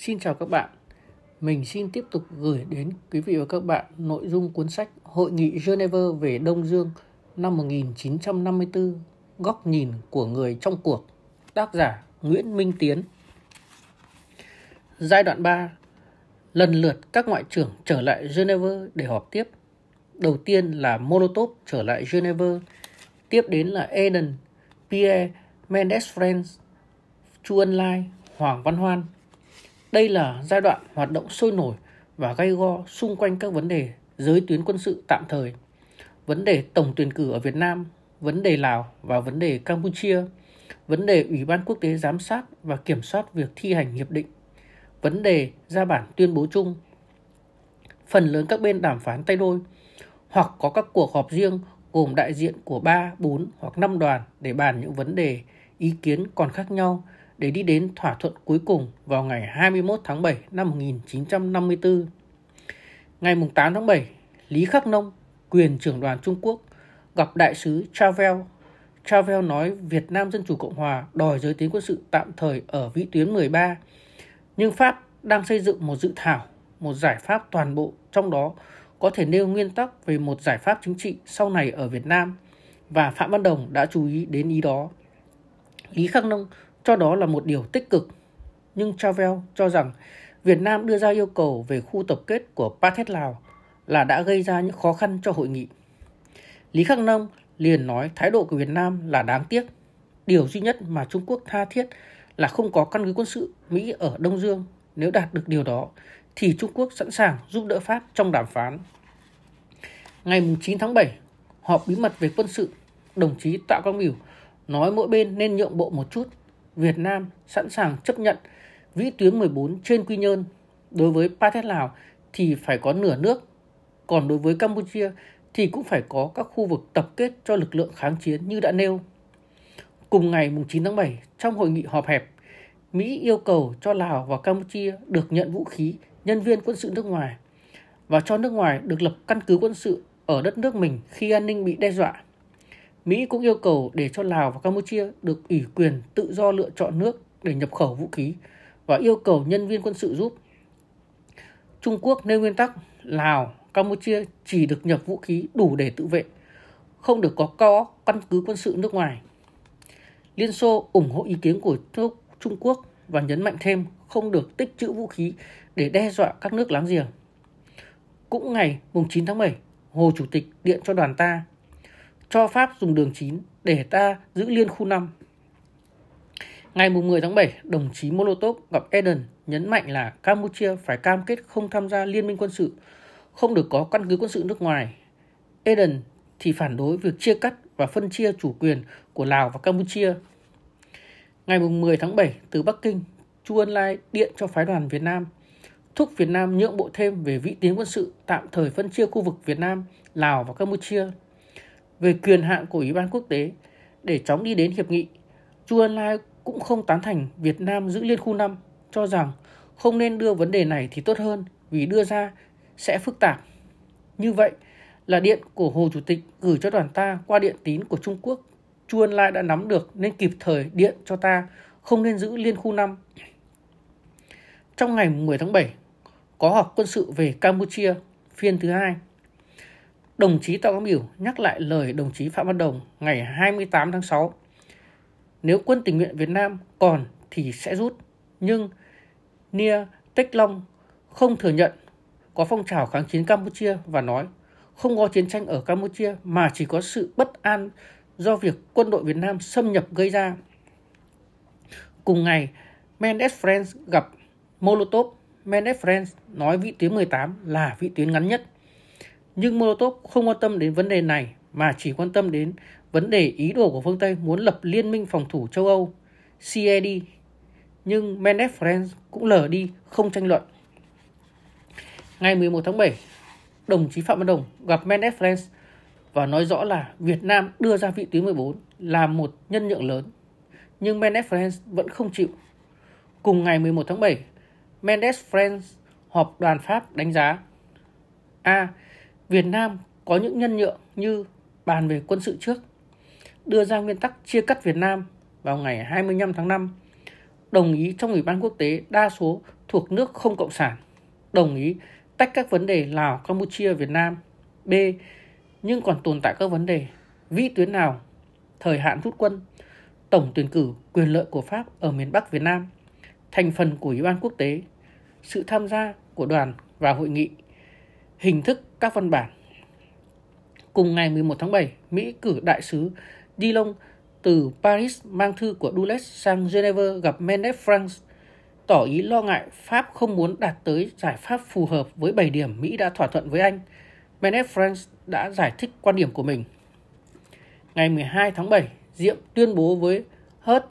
Xin chào các bạn. Mình xin tiếp tục gửi đến quý vị và các bạn nội dung cuốn sách Hội nghị Geneva về Đông Dương năm 1954, góc nhìn của người trong cuộc, tác giả Nguyễn Minh Tiến. Giai đoạn 3, lần lượt các ngoại trưởng trở lại Geneva để họp tiếp. Đầu tiên là Molotov trở lại Geneva, tiếp đến là Eden, Pierre Mendes France, Chu Ân Lai, Hoàng Văn Hoan đây là giai đoạn hoạt động sôi nổi và gay go xung quanh các vấn đề giới tuyến quân sự tạm thời, vấn đề tổng tuyển cử ở Việt Nam, vấn đề Lào và vấn đề Campuchia, vấn đề Ủy ban quốc tế giám sát và kiểm soát việc thi hành hiệp định, vấn đề ra bản tuyên bố chung. Phần lớn các bên đàm phán tay đôi hoặc có các cuộc họp riêng gồm đại diện của 3, 4 hoặc 5 đoàn để bàn những vấn đề ý kiến còn khác nhau để đi đến thỏa thuận cuối cùng vào ngày 21 tháng 7 năm 1954. Ngày 8 tháng 7, Lý Khắc Nông, quyền trưởng đoàn Trung Quốc, gặp đại sứ Travel. Travel nói Việt Nam Dân Chủ Cộng Hòa đòi giới tính quân sự tạm thời ở vĩ tuyến 13, nhưng Pháp đang xây dựng một dự thảo, một giải pháp toàn bộ, trong đó có thể nêu nguyên tắc về một giải pháp chính trị sau này ở Việt Nam, và Phạm Văn Đồng đã chú ý đến ý đó. Lý Khắc Nông cho đó là một điều tích cực. Nhưng Travel cho rằng Việt Nam đưa ra yêu cầu về khu tập kết của Pathet Lào là đã gây ra những khó khăn cho hội nghị. Lý Khắc Nông liền nói thái độ của Việt Nam là đáng tiếc. Điều duy nhất mà Trung Quốc tha thiết là không có căn cứ quân sự Mỹ ở Đông Dương. Nếu đạt được điều đó, thì Trung Quốc sẵn sàng giúp đỡ Pháp trong đàm phán. Ngày 9 tháng 7, họp bí mật về quân sự, đồng chí Tạ Quang Biểu nói mỗi bên nên nhượng bộ một chút Việt Nam sẵn sàng chấp nhận vĩ tuyến 14 trên Quy Nhơn. Đối với Pa Thét Lào thì phải có nửa nước, còn đối với Campuchia thì cũng phải có các khu vực tập kết cho lực lượng kháng chiến như đã nêu. Cùng ngày 9 tháng 7, trong hội nghị họp hẹp, Mỹ yêu cầu cho Lào và Campuchia được nhận vũ khí nhân viên quân sự nước ngoài và cho nước ngoài được lập căn cứ quân sự ở đất nước mình khi an ninh bị đe dọa. Mỹ cũng yêu cầu để cho Lào và Campuchia được ủy quyền tự do lựa chọn nước để nhập khẩu vũ khí và yêu cầu nhân viên quân sự giúp. Trung Quốc nêu nguyên tắc Lào, Campuchia chỉ được nhập vũ khí đủ để tự vệ, không được có có căn cứ quân sự nước ngoài. Liên Xô ủng hộ ý kiến của Trung Quốc và nhấn mạnh thêm không được tích trữ vũ khí để đe dọa các nước láng giềng. Cũng ngày 9 tháng 7, Hồ Chủ tịch điện cho đoàn ta cho Pháp dùng đường 9 để ta giữ liên khu 5. Ngày 10 tháng 7, đồng chí Molotov gặp Eden nhấn mạnh là Campuchia phải cam kết không tham gia liên minh quân sự, không được có căn cứ quân sự nước ngoài. Eden thì phản đối việc chia cắt và phân chia chủ quyền của Lào và Campuchia. Ngày 10 tháng 7, từ Bắc Kinh, Chu Ân Lai điện cho phái đoàn Việt Nam thúc Việt Nam nhượng bộ thêm về vị tiến quân sự tạm thời phân chia khu vực Việt Nam, Lào và Campuchia về quyền hạn của Ủy ban quốc tế để chóng đi đến hiệp nghị. Chu Ân Lai cũng không tán thành Việt Nam giữ Liên khu 5, cho rằng không nên đưa vấn đề này thì tốt hơn vì đưa ra sẽ phức tạp. Như vậy là điện của Hồ Chủ tịch gửi cho đoàn ta qua điện tín của Trung Quốc. Chu Ân Lai đã nắm được nên kịp thời điện cho ta không nên giữ Liên khu 5. Trong ngày 10 tháng 7, có họp quân sự về Campuchia phiên thứ hai đồng chí Tạ Quang Biểu nhắc lại lời đồng chí Phạm Văn Đồng ngày 28 tháng 6. Nếu quân tình nguyện Việt Nam còn thì sẽ rút, nhưng Nia Tech Long không thừa nhận có phong trào kháng chiến Campuchia và nói không có chiến tranh ở Campuchia mà chỉ có sự bất an do việc quân đội Việt Nam xâm nhập gây ra. Cùng ngày, Mendes france gặp Molotov. Mendes france nói vị tuyến 18 là vị tuyến ngắn nhất. Nhưng Molotov không quan tâm đến vấn đề này mà chỉ quan tâm đến vấn đề ý đồ của phương Tây muốn lập liên minh phòng thủ châu Âu, CED. Nhưng Menet France cũng lờ đi không tranh luận. Ngày 11 tháng 7, đồng chí Phạm Văn Đồng gặp Menet France và nói rõ là Việt Nam đưa ra vị tuyến 14 là một nhân nhượng lớn. Nhưng Mendes France vẫn không chịu. Cùng ngày 11 tháng 7, Mendes France họp đoàn Pháp đánh giá A. Việt Nam có những nhân nhượng như bàn về quân sự trước, đưa ra nguyên tắc chia cắt Việt Nam vào ngày 25 tháng 5, đồng ý trong Ủy ban quốc tế đa số thuộc nước không cộng sản, đồng ý tách các vấn đề Lào, Campuchia, Việt Nam. B. Nhưng còn tồn tại các vấn đề vĩ tuyến nào, thời hạn rút quân, tổng tuyển cử quyền lợi của Pháp ở miền Bắc Việt Nam, thành phần của Ủy ban quốc tế, sự tham gia của đoàn và hội nghị, hình thức các văn bản. Cùng ngày 11 tháng 7, Mỹ cử đại sứ Dillon từ Paris mang thư của Dulles sang Geneva gặp Mendes France tỏ ý lo ngại Pháp không muốn đạt tới giải pháp phù hợp với 7 điểm Mỹ đã thỏa thuận với Anh. Mendes France đã giải thích quan điểm của mình. Ngày 12 tháng 7, Diệm tuyên bố với Hớt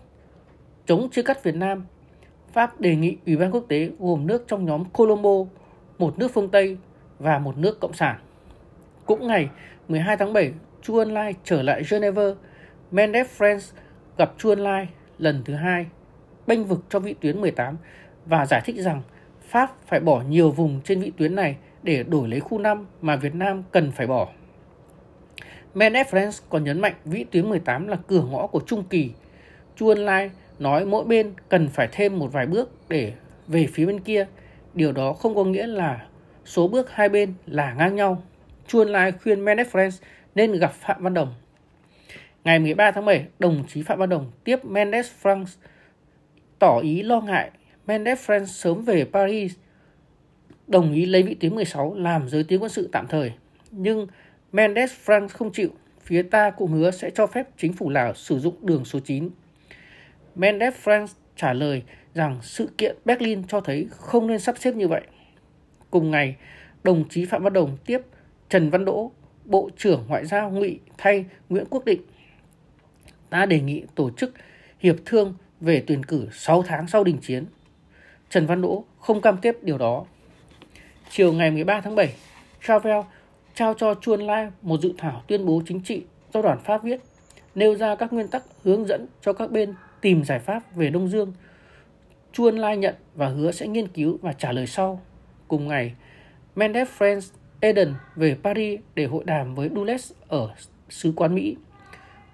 chống chia cắt Việt Nam. Pháp đề nghị Ủy ban quốc tế gồm nước trong nhóm Colombo, một nước phương Tây và một nước cộng sản. Cũng ngày 12 tháng 7, Chu Ân Lai trở lại Geneva, Mendes France gặp Chu Ân Lai lần thứ hai, bênh vực cho vị tuyến 18 và giải thích rằng Pháp phải bỏ nhiều vùng trên vị tuyến này để đổi lấy khu 5 mà Việt Nam cần phải bỏ. Mendes France còn nhấn mạnh vị tuyến 18 là cửa ngõ của Trung Kỳ. Chu Ân Lai nói mỗi bên cần phải thêm một vài bước để về phía bên kia. Điều đó không có nghĩa là số bước hai bên là ngang nhau. Chuôn Lai khuyên Menet France nên gặp Phạm Văn Đồng. Ngày 13 tháng 7, đồng chí Phạm Văn Đồng tiếp Mendes France tỏ ý lo ngại Mendes France sớm về Paris, đồng ý lấy vị tuyến 16 làm giới tuyến quân sự tạm thời. Nhưng Mendes France không chịu, phía ta cũng hứa sẽ cho phép chính phủ Lào sử dụng đường số 9. Mendes France trả lời rằng sự kiện Berlin cho thấy không nên sắp xếp như vậy. Cùng ngày, đồng chí Phạm Văn Đồng tiếp Trần Văn Đỗ, Bộ trưởng Ngoại giao Ngụy thay Nguyễn Quốc Định. ta đề nghị tổ chức hiệp thương về tuyển cử 6 tháng sau đình chiến. Trần Văn Đỗ không cam kết điều đó. Chiều ngày 13 tháng 7, Travel trao cho Chuan Lai một dự thảo tuyên bố chính trị do đoàn Pháp viết, nêu ra các nguyên tắc hướng dẫn cho các bên tìm giải pháp về Đông Dương. Chuan Lai nhận và hứa sẽ nghiên cứu và trả lời sau. Cùng ngày, Mendes France Eden về Paris để hội đàm với Dulles ở Sứ quán Mỹ.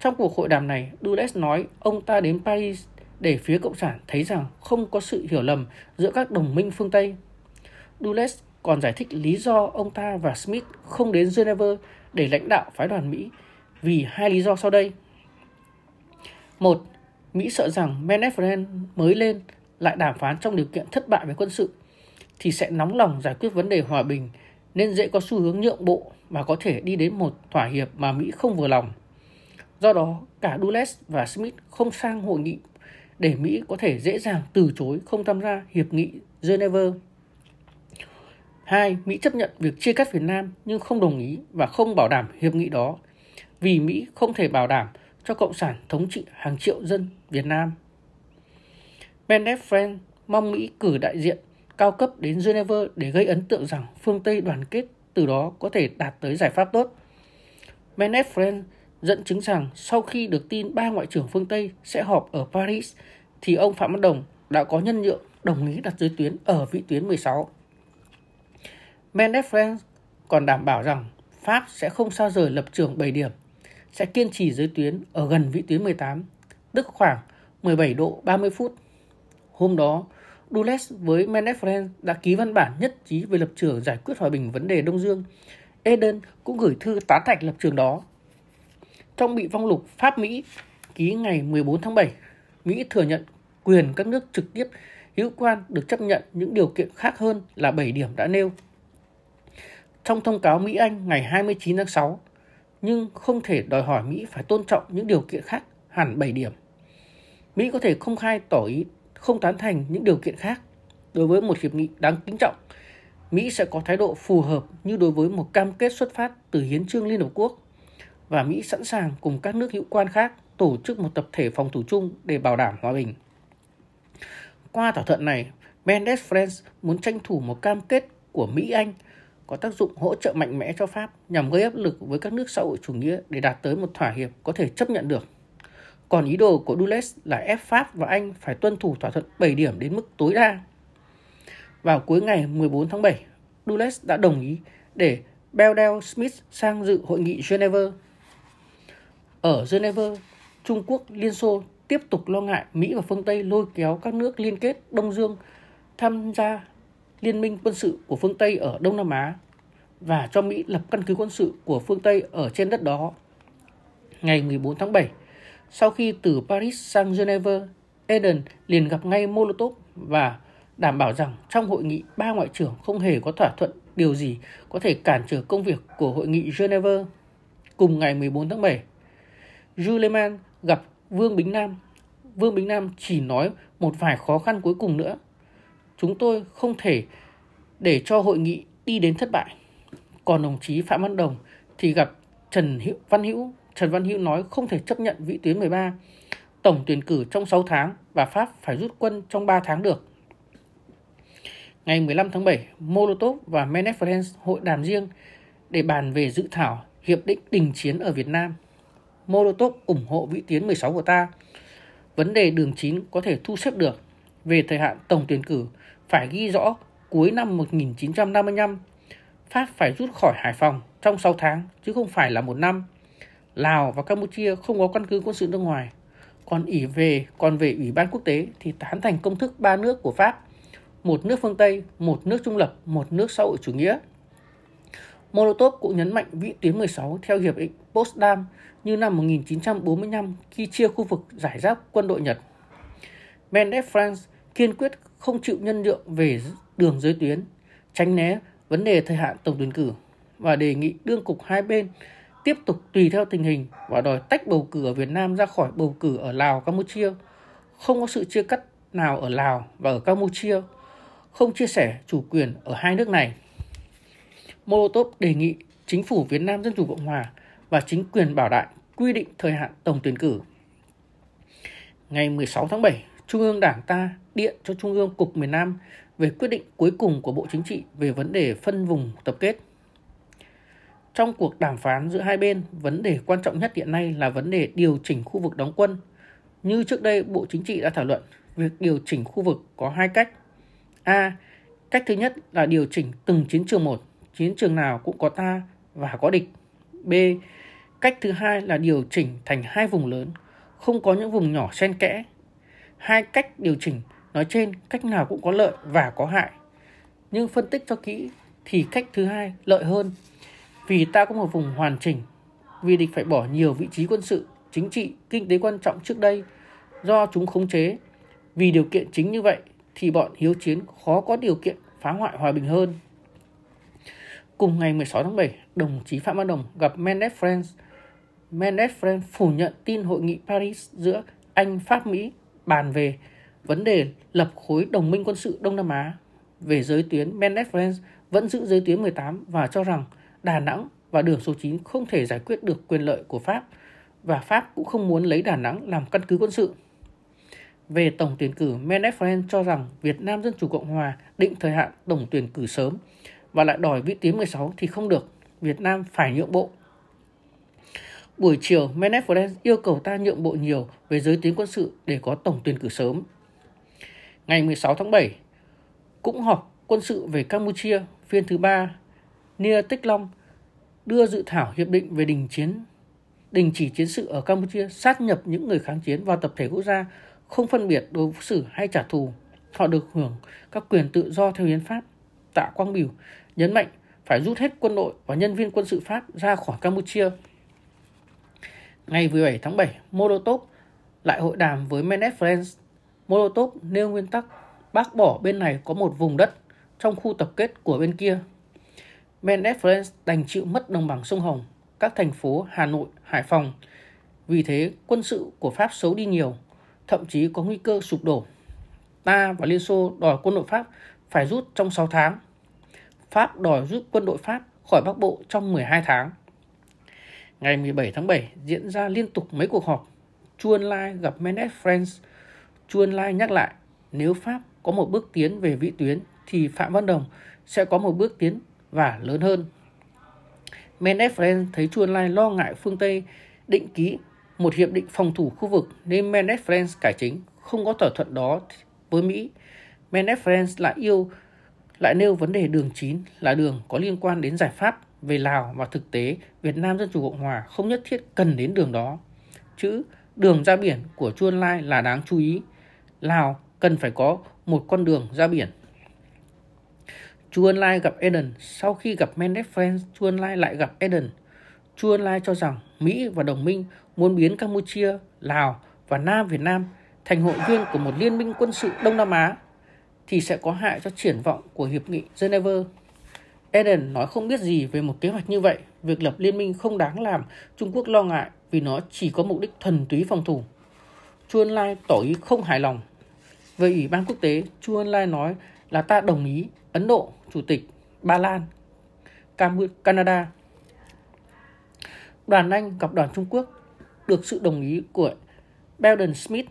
Trong cuộc hội đàm này, Dulles nói ông ta đến Paris để phía Cộng sản thấy rằng không có sự hiểu lầm giữa các đồng minh phương Tây. Dulles còn giải thích lý do ông ta và Smith không đến Geneva để lãnh đạo phái đoàn Mỹ vì hai lý do sau đây. Một, Mỹ sợ rằng Menefren mới lên lại đàm phán trong điều kiện thất bại về quân sự thì sẽ nóng lòng giải quyết vấn đề hòa bình nên dễ có xu hướng nhượng bộ và có thể đi đến một thỏa hiệp mà Mỹ không vừa lòng. Do đó, cả Dulles và Smith không sang hội nghị để Mỹ có thể dễ dàng từ chối không tham gia hiệp nghị Geneva. hai Mỹ chấp nhận việc chia cắt Việt Nam nhưng không đồng ý và không bảo đảm hiệp nghị đó vì Mỹ không thể bảo đảm cho Cộng sản thống trị hàng triệu dân Việt Nam. Mendes Friend mong Mỹ cử đại diện cao cấp đến Geneva để gây ấn tượng rằng phương Tây đoàn kết từ đó có thể đạt tới giải pháp tốt. Menet Friend dẫn chứng rằng sau khi được tin ba ngoại trưởng phương Tây sẽ họp ở Paris thì ông Phạm Văn Đồng đã có nhân nhượng đồng ý đặt giới tuyến ở vị tuyến 16. Menet Friend còn đảm bảo rằng Pháp sẽ không xa rời lập trường 7 điểm, sẽ kiên trì giới tuyến ở gần vị tuyến 18, tức khoảng 17 độ 30 phút. Hôm đó, Dulles với Manfred đã ký văn bản nhất trí về lập trường giải quyết hòa bình vấn đề Đông Dương. Eden cũng gửi thư tán thành lập trường đó. Trong bị phong lục Pháp-Mỹ ký ngày 14 tháng 7, Mỹ thừa nhận quyền các nước trực tiếp hữu quan được chấp nhận những điều kiện khác hơn là 7 điểm đã nêu. Trong thông cáo Mỹ-Anh ngày 29 tháng 6, nhưng không thể đòi hỏi Mỹ phải tôn trọng những điều kiện khác hẳn 7 điểm. Mỹ có thể không khai tỏ ý không tán thành những điều kiện khác. Đối với một hiệp nghị đáng kính trọng, Mỹ sẽ có thái độ phù hợp như đối với một cam kết xuất phát từ Hiến trương Liên Hợp Quốc và Mỹ sẵn sàng cùng các nước hữu quan khác tổ chức một tập thể phòng thủ chung để bảo đảm hòa bình. Qua thỏa thuận này, Mendes France muốn tranh thủ một cam kết của Mỹ-Anh có tác dụng hỗ trợ mạnh mẽ cho Pháp nhằm gây áp lực với các nước xã hội chủ nghĩa để đạt tới một thỏa hiệp có thể chấp nhận được còn ý đồ của Dulles là ép Pháp và Anh phải tuân thủ thỏa thuận 7 điểm đến mức tối đa. Vào cuối ngày 14 tháng 7, Dulles đã đồng ý để Beldel Smith sang dự hội nghị Geneva. Ở Geneva, Trung Quốc, Liên Xô tiếp tục lo ngại Mỹ và phương Tây lôi kéo các nước liên kết Đông Dương tham gia liên minh quân sự của phương Tây ở Đông Nam Á và cho Mỹ lập căn cứ quân sự của phương Tây ở trên đất đó. Ngày 14 tháng 7, sau khi từ Paris sang Geneva, Eden liền gặp ngay Molotov và đảm bảo rằng trong hội nghị ba ngoại trưởng không hề có thỏa thuận điều gì có thể cản trở công việc của hội nghị Geneva. Cùng ngày 14 tháng 7, Juleman gặp Vương Bính Nam. Vương Bính Nam chỉ nói một vài khó khăn cuối cùng nữa. Chúng tôi không thể để cho hội nghị đi đến thất bại. Còn đồng chí Phạm Văn Đồng thì gặp Trần Hữu Văn Hữu Trần Văn Hữu nói không thể chấp nhận vị tuyến 13, tổng tuyển cử trong 6 tháng và Pháp phải rút quân trong 3 tháng được. Ngày 15 tháng 7, Molotov và Menefrenz hội đàm riêng để bàn về dự thảo Hiệp định đình chiến ở Việt Nam. Molotov ủng hộ vị tiến 16 của ta. Vấn đề đường chín có thể thu xếp được. Về thời hạn tổng tuyển cử, phải ghi rõ cuối năm 1955, Pháp phải rút khỏi Hải Phòng trong 6 tháng chứ không phải là một năm. Lào và Campuchia không có căn cứ quân sự nước ngoài. Còn ỉ về, còn về Ủy ban quốc tế thì tán thành công thức ba nước của Pháp, một nước phương Tây, một nước trung lập, một nước xã hội chủ nghĩa. Molotov cũng nhấn mạnh vĩ tuyến 16 theo hiệp định Potsdam như năm 1945 khi chia khu vực giải giáp quân đội Nhật. Mendes France kiên quyết không chịu nhân nhượng về đường giới tuyến, tránh né vấn đề thời hạn tổng tuyển cử và đề nghị đương cục hai bên tiếp tục tùy theo tình hình và đòi tách bầu cử ở Việt Nam ra khỏi bầu cử ở Lào, Campuchia. Không có sự chia cắt nào ở Lào và ở Campuchia, không chia sẻ chủ quyền ở hai nước này. Molotov đề nghị chính phủ Việt Nam Dân Chủ Cộng Hòa và chính quyền bảo đại quy định thời hạn tổng tuyển cử. Ngày 16 tháng 7, Trung ương Đảng ta điện cho Trung ương Cục miền Nam về quyết định cuối cùng của Bộ Chính trị về vấn đề phân vùng tập kết. Trong cuộc đàm phán giữa hai bên, vấn đề quan trọng nhất hiện nay là vấn đề điều chỉnh khu vực đóng quân. Như trước đây, Bộ Chính trị đã thảo luận, việc điều chỉnh khu vực có hai cách. A. Cách thứ nhất là điều chỉnh từng chiến trường một, chiến trường nào cũng có ta và có địch. B. Cách thứ hai là điều chỉnh thành hai vùng lớn, không có những vùng nhỏ xen kẽ. Hai cách điều chỉnh nói trên cách nào cũng có lợi và có hại. Nhưng phân tích cho kỹ thì cách thứ hai lợi hơn vì ta có một vùng hoàn chỉnh, vì địch phải bỏ nhiều vị trí quân sự, chính trị, kinh tế quan trọng trước đây do chúng khống chế. Vì điều kiện chính như vậy thì bọn hiếu chiến khó có điều kiện phá hoại hòa bình hơn. Cùng ngày 16 tháng 7, đồng chí Phạm Văn Đồng gặp Mendez France. Mendez France phủ nhận tin hội nghị Paris giữa Anh, Pháp, Mỹ bàn về vấn đề lập khối đồng minh quân sự Đông Nam Á. Về giới tuyến, Mendez France vẫn giữ giới tuyến 18 và cho rằng Đà Nẵng và đường số 9 không thể giải quyết được quyền lợi của Pháp và Pháp cũng không muốn lấy Đà Nẵng làm căn cứ quân sự. Về tổng tuyển cử, Menet cho rằng Việt Nam Dân Chủ Cộng Hòa định thời hạn tổng tuyển cử sớm và lại đòi vĩ tím 16 thì không được, Việt Nam phải nhượng bộ. Buổi chiều, Menet yêu cầu ta nhượng bộ nhiều về giới tính quân sự để có tổng tuyển cử sớm. Ngày 16 tháng 7, cũng họp quân sự về Campuchia phiên thứ ba Nia Tích Long đưa dự thảo hiệp định về đình chiến đình chỉ chiến sự ở Campuchia, sát nhập những người kháng chiến vào tập thể quốc gia, không phân biệt đối xử hay trả thù. Họ được hưởng các quyền tự do theo hiến pháp. Tạ Quang Biểu nhấn mạnh phải rút hết quân đội và nhân viên quân sự Pháp ra khỏi Campuchia. Ngày 17 tháng 7, Molotov lại hội đàm với Menet France. Molotov nêu nguyên tắc bác bỏ bên này có một vùng đất trong khu tập kết của bên kia Medvedev đành chịu mất đồng bằng sông Hồng, các thành phố Hà Nội, Hải Phòng. Vì thế, quân sự của Pháp xấu đi nhiều, thậm chí có nguy cơ sụp đổ. Ta và Liên Xô đòi quân đội Pháp phải rút trong 6 tháng. Pháp đòi rút quân đội Pháp khỏi Bắc Bộ trong 12 tháng. Ngày 17 tháng 7 diễn ra liên tục mấy cuộc họp. Chu Ân Lai gặp Menet France. Chu Ân Lai nhắc lại, nếu Pháp có một bước tiến về vĩ tuyến thì Phạm Văn Đồng sẽ có một bước tiến và lớn hơn. Medvedev thấy Chu Lai lo ngại phương Tây định ký một hiệp định phòng thủ khu vực nên Medvedev cải chính không có thỏa thuận đó với Mỹ. Medvedev lại yêu lại nêu vấn đề đường 9 là đường có liên quan đến giải pháp về Lào và thực tế Việt Nam Dân Chủ Cộng Hòa không nhất thiết cần đến đường đó. Chữ đường ra biển của Chu Lai là đáng chú ý. Lào cần phải có một con đường ra biển Chu Ân Lai gặp Eden Sau khi gặp Mendes Friends, Chu Ân Lai lại gặp Eden. Chu Ân Lai cho rằng Mỹ và đồng minh muốn biến Campuchia, Lào và Nam Việt Nam thành hội viên của một liên minh quân sự Đông Nam Á thì sẽ có hại cho triển vọng của Hiệp nghị Geneva. Eden nói không biết gì về một kế hoạch như vậy, việc lập liên minh không đáng làm Trung Quốc lo ngại vì nó chỉ có mục đích thuần túy phòng thủ. Chu Ân Lai tỏ ý không hài lòng. Về Ủy ban quốc tế, Chu Ân Lai nói là ta đồng ý Ấn Độ, Chủ tịch Ba Lan, Canada. Đoàn Anh gặp đoàn Trung Quốc được sự đồng ý của Belden Smith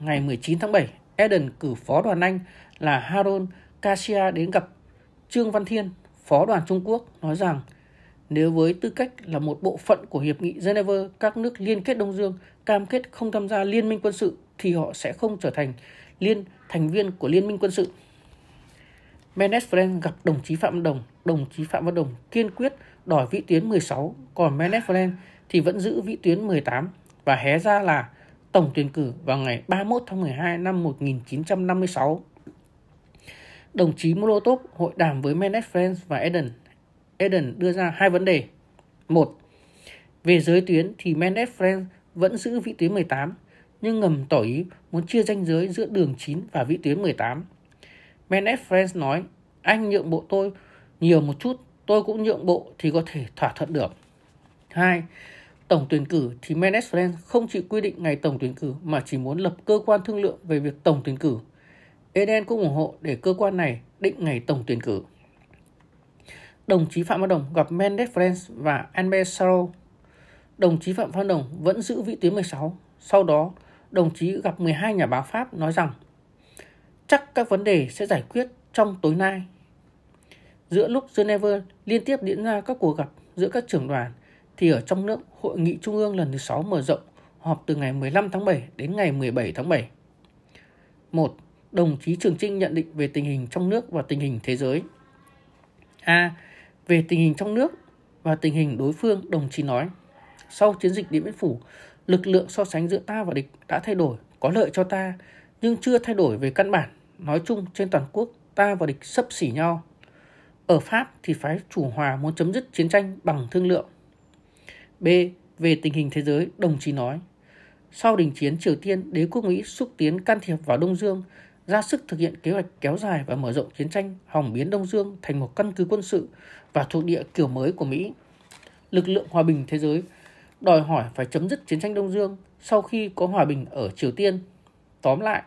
ngày 19 tháng 7. Eden cử phó đoàn Anh là Haron Kasia đến gặp Trương Văn Thiên, phó đoàn Trung Quốc, nói rằng nếu với tư cách là một bộ phận của Hiệp nghị Geneva, các nước liên kết Đông Dương cam kết không tham gia liên minh quân sự thì họ sẽ không trở thành liên thành viên của liên minh quân sự. Menes Fren gặp đồng chí Phạm Văn Đồng, đồng chí Phạm Văn Đồng kiên quyết đòi vĩ tuyến 16, còn Menes Fren thì vẫn giữ vĩ tuyến 18 và hé ra là tổng tuyển cử vào ngày 31 tháng 12 năm 1956. Đồng chí Molotov hội đàm với Menes Fren và Eden. Eden đưa ra hai vấn đề. Một, về giới tuyến thì Menes Fren vẫn giữ vĩ tuyến 18, nhưng ngầm tỏ ý muốn chia ranh giới giữa đường 9 và vĩ tuyến 18. Menet France nói, anh nhượng bộ tôi nhiều một chút, tôi cũng nhượng bộ thì có thể thỏa thuận được. 2. Tổng tuyển cử thì Menet France không chỉ quy định ngày tổng tuyển cử mà chỉ muốn lập cơ quan thương lượng về việc tổng tuyển cử. Eden cũng ủng hộ để cơ quan này định ngày tổng tuyển cử. Đồng chí Phạm Văn Đồng gặp Mendes France và Albert Saro. Đồng chí Phạm Văn Đồng vẫn giữ vị tuyến 16. Sau đó, đồng chí gặp 12 nhà báo Pháp nói rằng chắc các vấn đề sẽ giải quyết trong tối nay. Giữa lúc Geneva liên tiếp diễn ra các cuộc gặp giữa các trưởng đoàn, thì ở trong nước Hội nghị Trung ương lần thứ 6 mở rộng họp từ ngày 15 tháng 7 đến ngày 17 tháng 7. 1. Đồng chí Trường Trinh nhận định về tình hình trong nước và tình hình thế giới. A. Về tình hình trong nước và tình hình đối phương, đồng chí nói, sau chiến dịch Điện Biên Phủ, lực lượng so sánh giữa ta và địch đã thay đổi, có lợi cho ta, nhưng chưa thay đổi về căn bản nói chung trên toàn quốc ta và địch sấp xỉ nhau. Ở Pháp thì phái chủ hòa muốn chấm dứt chiến tranh bằng thương lượng. B. Về tình hình thế giới, đồng chí nói. Sau đình chiến Triều Tiên, đế quốc Mỹ xúc tiến can thiệp vào Đông Dương, ra sức thực hiện kế hoạch kéo dài và mở rộng chiến tranh hỏng biến Đông Dương thành một căn cứ quân sự và thuộc địa kiểu mới của Mỹ. Lực lượng hòa bình thế giới đòi hỏi phải chấm dứt chiến tranh Đông Dương sau khi có hòa bình ở Triều Tiên. Tóm lại,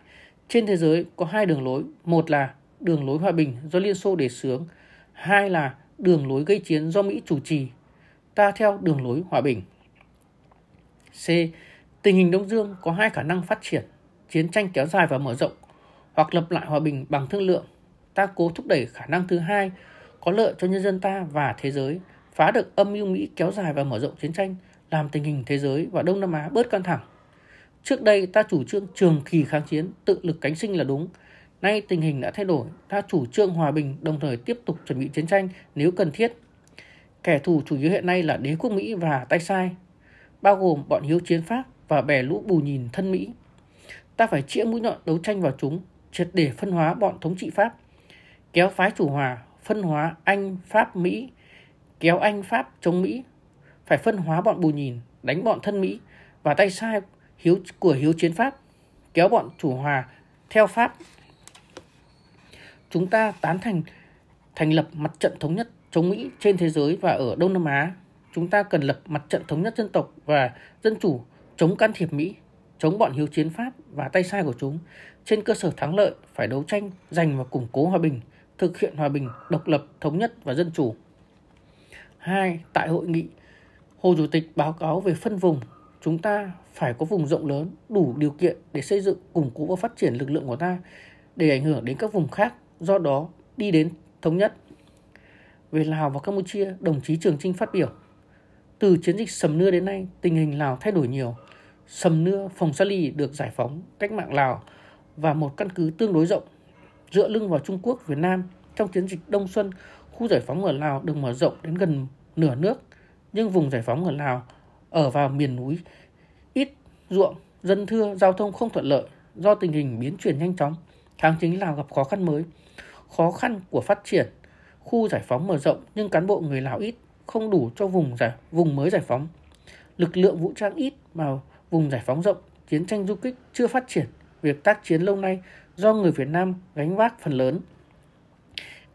trên thế giới có hai đường lối, một là đường lối hòa bình do Liên Xô đề xướng, hai là đường lối gây chiến do Mỹ chủ trì. Ta theo đường lối hòa bình. C. Tình hình Đông Dương có hai khả năng phát triển, chiến tranh kéo dài và mở rộng, hoặc lập lại hòa bình bằng thương lượng. Ta cố thúc đẩy khả năng thứ hai, có lợi cho nhân dân ta và thế giới, phá được âm mưu Mỹ kéo dài và mở rộng chiến tranh, làm tình hình thế giới và Đông Nam Á bớt căng thẳng. Trước đây ta chủ trương trường kỳ kháng chiến, tự lực cánh sinh là đúng. Nay tình hình đã thay đổi, ta chủ trương hòa bình đồng thời tiếp tục chuẩn bị chiến tranh nếu cần thiết. Kẻ thù chủ yếu hiện nay là đế quốc Mỹ và tay sai, bao gồm bọn hiếu chiến Pháp và bè lũ bù nhìn thân Mỹ. Ta phải chĩa mũi nhọn đấu tranh vào chúng, triệt để phân hóa bọn thống trị Pháp, kéo phái chủ hòa, phân hóa Anh, Pháp, Mỹ, kéo Anh, Pháp chống Mỹ, phải phân hóa bọn bù nhìn, đánh bọn thân Mỹ và tay sai hiếu của hiếu chiến Pháp, kéo bọn chủ hòa theo Pháp. Chúng ta tán thành thành lập mặt trận thống nhất chống Mỹ trên thế giới và ở Đông Nam Á. Chúng ta cần lập mặt trận thống nhất dân tộc và dân chủ chống can thiệp Mỹ, chống bọn hiếu chiến Pháp và tay sai của chúng. Trên cơ sở thắng lợi phải đấu tranh, giành và củng cố hòa bình, thực hiện hòa bình, độc lập, thống nhất và dân chủ. hai Tại hội nghị, Hồ Chủ tịch báo cáo về phân vùng chúng ta phải có vùng rộng lớn đủ điều kiện để xây dựng, củng cố và phát triển lực lượng của ta để ảnh hưởng đến các vùng khác, do đó đi đến thống nhất. Về Lào và Campuchia, đồng chí Trường Trinh phát biểu, từ chiến dịch Sầm Nưa đến nay, tình hình Lào thay đổi nhiều. Sầm Nưa, Phòng Sa Lì được giải phóng, cách mạng Lào và một căn cứ tương đối rộng, dựa lưng vào Trung Quốc, Việt Nam. Trong chiến dịch Đông Xuân, khu giải phóng ở Lào được mở rộng đến gần nửa nước, nhưng vùng giải phóng ở Lào ở vào miền núi, ít ruộng, dân thưa, giao thông không thuận lợi do tình hình biến chuyển nhanh chóng. Tháng chính Lào gặp khó khăn mới. Khó khăn của phát triển, khu giải phóng mở rộng nhưng cán bộ người Lào ít, không đủ cho vùng giải vùng mới giải phóng. Lực lượng vũ trang ít mà vùng giải phóng rộng, chiến tranh du kích chưa phát triển, việc tác chiến lâu nay do người Việt Nam gánh vác phần lớn.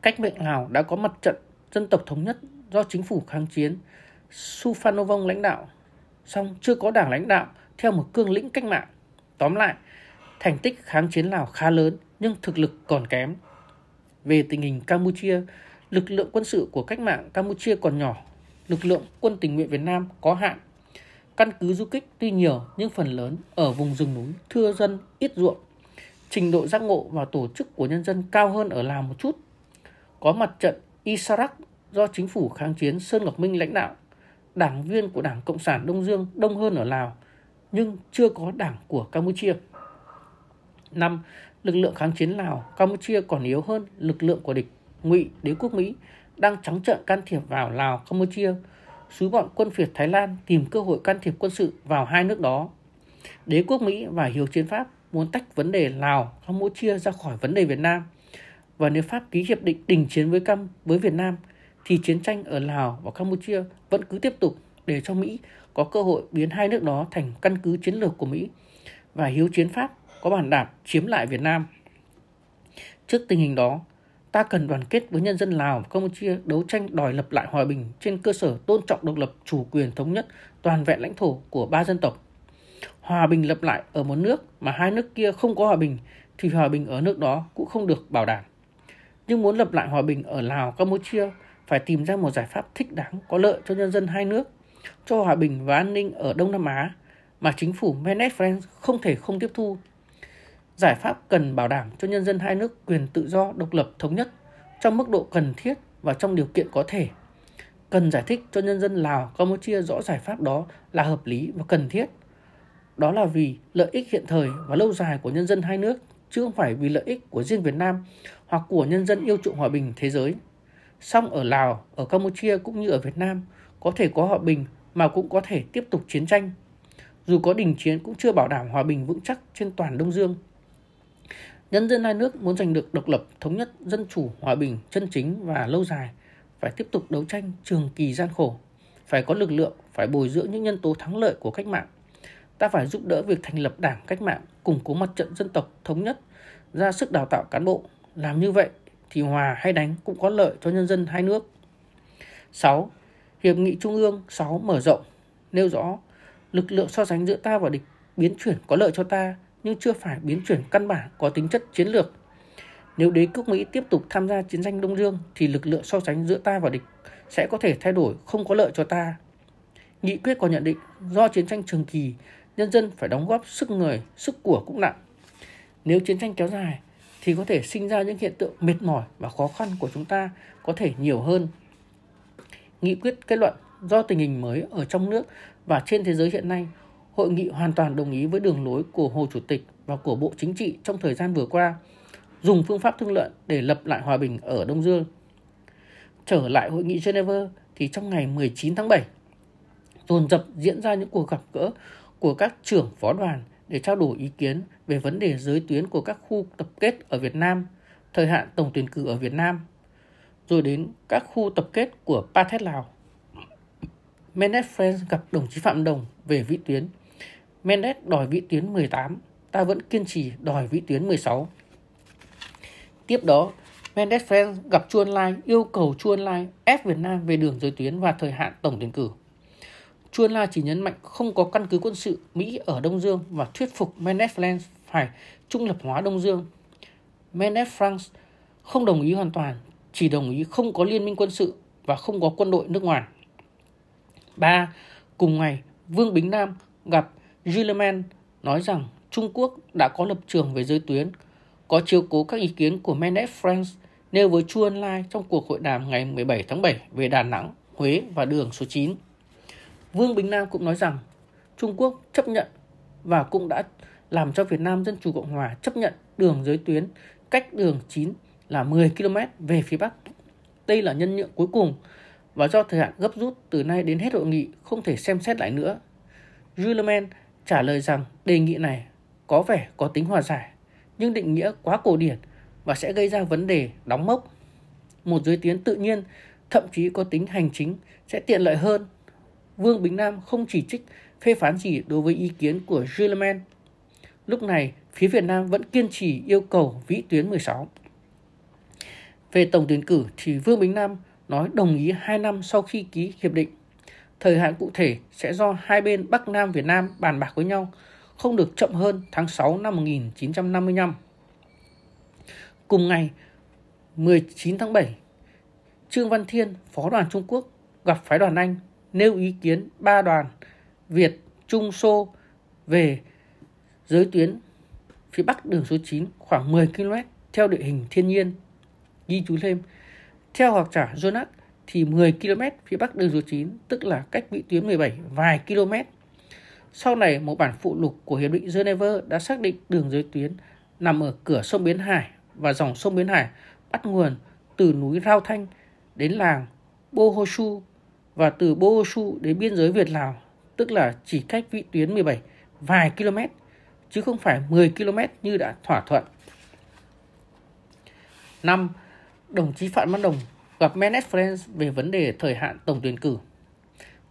Cách mệnh Lào đã có mặt trận dân tộc thống nhất do chính phủ kháng chiến Su Suphanovong lãnh đạo song chưa có đảng lãnh đạo theo một cương lĩnh cách mạng. Tóm lại, thành tích kháng chiến Lào khá lớn nhưng thực lực còn kém. Về tình hình Campuchia, lực lượng quân sự của cách mạng Campuchia còn nhỏ, lực lượng quân tình nguyện Việt Nam có hạn. Căn cứ du kích tuy nhiều nhưng phần lớn ở vùng rừng núi, thưa dân, ít ruộng. Trình độ giác ngộ và tổ chức của nhân dân cao hơn ở Lào một chút. Có mặt trận Isarak do chính phủ kháng chiến Sơn Ngọc Minh lãnh đạo đảng viên của Đảng Cộng sản Đông Dương đông hơn ở Lào, nhưng chưa có đảng của Campuchia. 5. Lực lượng kháng chiến Lào, Campuchia còn yếu hơn lực lượng của địch Ngụy, đế quốc Mỹ đang trắng trợn can thiệp vào Lào, Campuchia. Sứ bọn quân phiệt Thái Lan tìm cơ hội can thiệp quân sự vào hai nước đó. Đế quốc Mỹ và hiếu chiến Pháp muốn tách vấn đề Lào, Campuchia ra khỏi vấn đề Việt Nam. Và nếu Pháp ký hiệp định đình chiến với Cam với Việt Nam – thì chiến tranh ở Lào và Campuchia vẫn cứ tiếp tục để cho Mỹ có cơ hội biến hai nước đó thành căn cứ chiến lược của Mỹ và hiếu chiến Pháp có bản đạp chiếm lại Việt Nam. Trước tình hình đó, ta cần đoàn kết với nhân dân Lào và Campuchia đấu tranh đòi lập lại hòa bình trên cơ sở tôn trọng độc lập, chủ quyền thống nhất, toàn vẹn lãnh thổ của ba dân tộc. Hòa bình lập lại ở một nước mà hai nước kia không có hòa bình thì hòa bình ở nước đó cũng không được bảo đảm. Nhưng muốn lập lại hòa bình ở Lào, Campuchia phải tìm ra một giải pháp thích đáng có lợi cho nhân dân hai nước, cho hòa bình và an ninh ở Đông Nam Á mà chính phủ Menet France không thể không tiếp thu. Giải pháp cần bảo đảm cho nhân dân hai nước quyền tự do, độc lập, thống nhất trong mức độ cần thiết và trong điều kiện có thể. Cần giải thích cho nhân dân Lào, Campuchia rõ giải pháp đó là hợp lý và cần thiết. Đó là vì lợi ích hiện thời và lâu dài của nhân dân hai nước, chứ không phải vì lợi ích của riêng Việt Nam hoặc của nhân dân yêu chuộng hòa bình thế giới. Song ở Lào, ở Campuchia cũng như ở Việt Nam, có thể có hòa bình mà cũng có thể tiếp tục chiến tranh. Dù có đình chiến cũng chưa bảo đảm hòa bình vững chắc trên toàn Đông Dương. Nhân dân hai nước muốn giành được độc lập, thống nhất, dân chủ, hòa bình, chân chính và lâu dài, phải tiếp tục đấu tranh trường kỳ gian khổ, phải có lực lượng, phải bồi dưỡng những nhân tố thắng lợi của cách mạng. Ta phải giúp đỡ việc thành lập đảng cách mạng, củng cố mặt trận dân tộc thống nhất, ra sức đào tạo cán bộ. Làm như vậy, thì hòa hay đánh cũng có lợi cho nhân dân hai nước. 6. Hiệp nghị Trung ương 6 mở rộng, nêu rõ lực lượng so sánh giữa ta và địch biến chuyển có lợi cho ta nhưng chưa phải biến chuyển căn bản có tính chất chiến lược. Nếu đế quốc Mỹ tiếp tục tham gia chiến tranh Đông Dương thì lực lượng so sánh giữa ta và địch sẽ có thể thay đổi không có lợi cho ta. Nghị quyết còn nhận định do chiến tranh trường kỳ, nhân dân phải đóng góp sức người, sức của cũng nặng. Nếu chiến tranh kéo dài, thì có thể sinh ra những hiện tượng mệt mỏi và khó khăn của chúng ta có thể nhiều hơn. Nghị quyết kết luận do tình hình mới ở trong nước và trên thế giới hiện nay, hội nghị hoàn toàn đồng ý với đường lối của Hồ Chủ tịch và của Bộ Chính trị trong thời gian vừa qua, dùng phương pháp thương lượng để lập lại hòa bình ở Đông Dương. Trở lại hội nghị Geneva thì trong ngày 19 tháng 7, dồn dập diễn ra những cuộc gặp gỡ của các trưởng phó đoàn để trao đổi ý kiến về vấn đề giới tuyến của các khu tập kết ở Việt Nam, thời hạn tổng tuyển cử ở Việt Nam, rồi đến các khu tập kết của Pathet Lào. Mendes Friends gặp đồng chí Phạm Đồng về vị tuyến. Mendes đòi vị tuyến 18, ta vẫn kiên trì đòi vị tuyến 16. Tiếp đó, Mendes Friends gặp Chuan Lai yêu cầu Chuan Lai ép Việt Nam về đường giới tuyến và thời hạn tổng tuyển cử. Chu La chỉ nhấn mạnh không có căn cứ quân sự Mỹ ở Đông Dương và thuyết phục Menefland phải trung lập hóa Đông Dương. Menef France không đồng ý hoàn toàn, chỉ đồng ý không có liên minh quân sự và không có quân đội nước ngoài. 3. Cùng ngày, Vương Bính Nam gặp Gilliman nói rằng Trung Quốc đã có lập trường về giới tuyến, có chiếu cố các ý kiến của Menef France nêu với Chu Ân Lai trong cuộc hội đàm ngày 17 tháng 7 về Đà Nẵng, Huế và đường số 9. Vương Bình Nam cũng nói rằng Trung Quốc chấp nhận và cũng đã làm cho Việt Nam Dân Chủ Cộng Hòa chấp nhận đường giới tuyến cách đường 9 là 10 km về phía Bắc. Đây là nhân nhượng cuối cùng và do thời hạn gấp rút từ nay đến hết hội nghị không thể xem xét lại nữa. Juleman trả lời rằng đề nghị này có vẻ có tính hòa giải, nhưng định nghĩa quá cổ điển và sẽ gây ra vấn đề đóng mốc. Một giới tuyến tự nhiên, thậm chí có tính hành chính sẽ tiện lợi hơn Vương Bình Nam không chỉ trích phê phán gì đối với ý kiến của Gilman. Lúc này, phía Việt Nam vẫn kiên trì yêu cầu vĩ tuyến 16. Về tổng tuyển cử thì Vương Bình Nam nói đồng ý 2 năm sau khi ký hiệp định. Thời hạn cụ thể sẽ do hai bên Bắc Nam Việt Nam bàn bạc với nhau, không được chậm hơn tháng 6 năm 1955. Cùng ngày 19 tháng 7, Trương Văn Thiên, phó đoàn Trung Quốc, gặp phái đoàn Anh nêu ý kiến ba đoàn Việt, Trung, Xô về giới tuyến phía bắc đường số 9 khoảng 10 km theo địa hình thiên nhiên. Ghi chú thêm, theo học trả Jonas thì 10 km phía bắc đường số 9 tức là cách vị tuyến 17 vài km. Sau này một bản phụ lục của Hiệp định Geneva đã xác định đường giới tuyến nằm ở cửa sông Biến Hải và dòng sông Biến Hải bắt nguồn từ núi Rao Thanh đến làng Bohosu và từ Bosu đến biên giới Việt Lào, tức là chỉ cách vị tuyến 17 vài km, chứ không phải 10 km như đã thỏa thuận. 5. Đồng chí Phạm Văn Đồng gặp Menet Friends về vấn đề thời hạn tổng tuyển cử.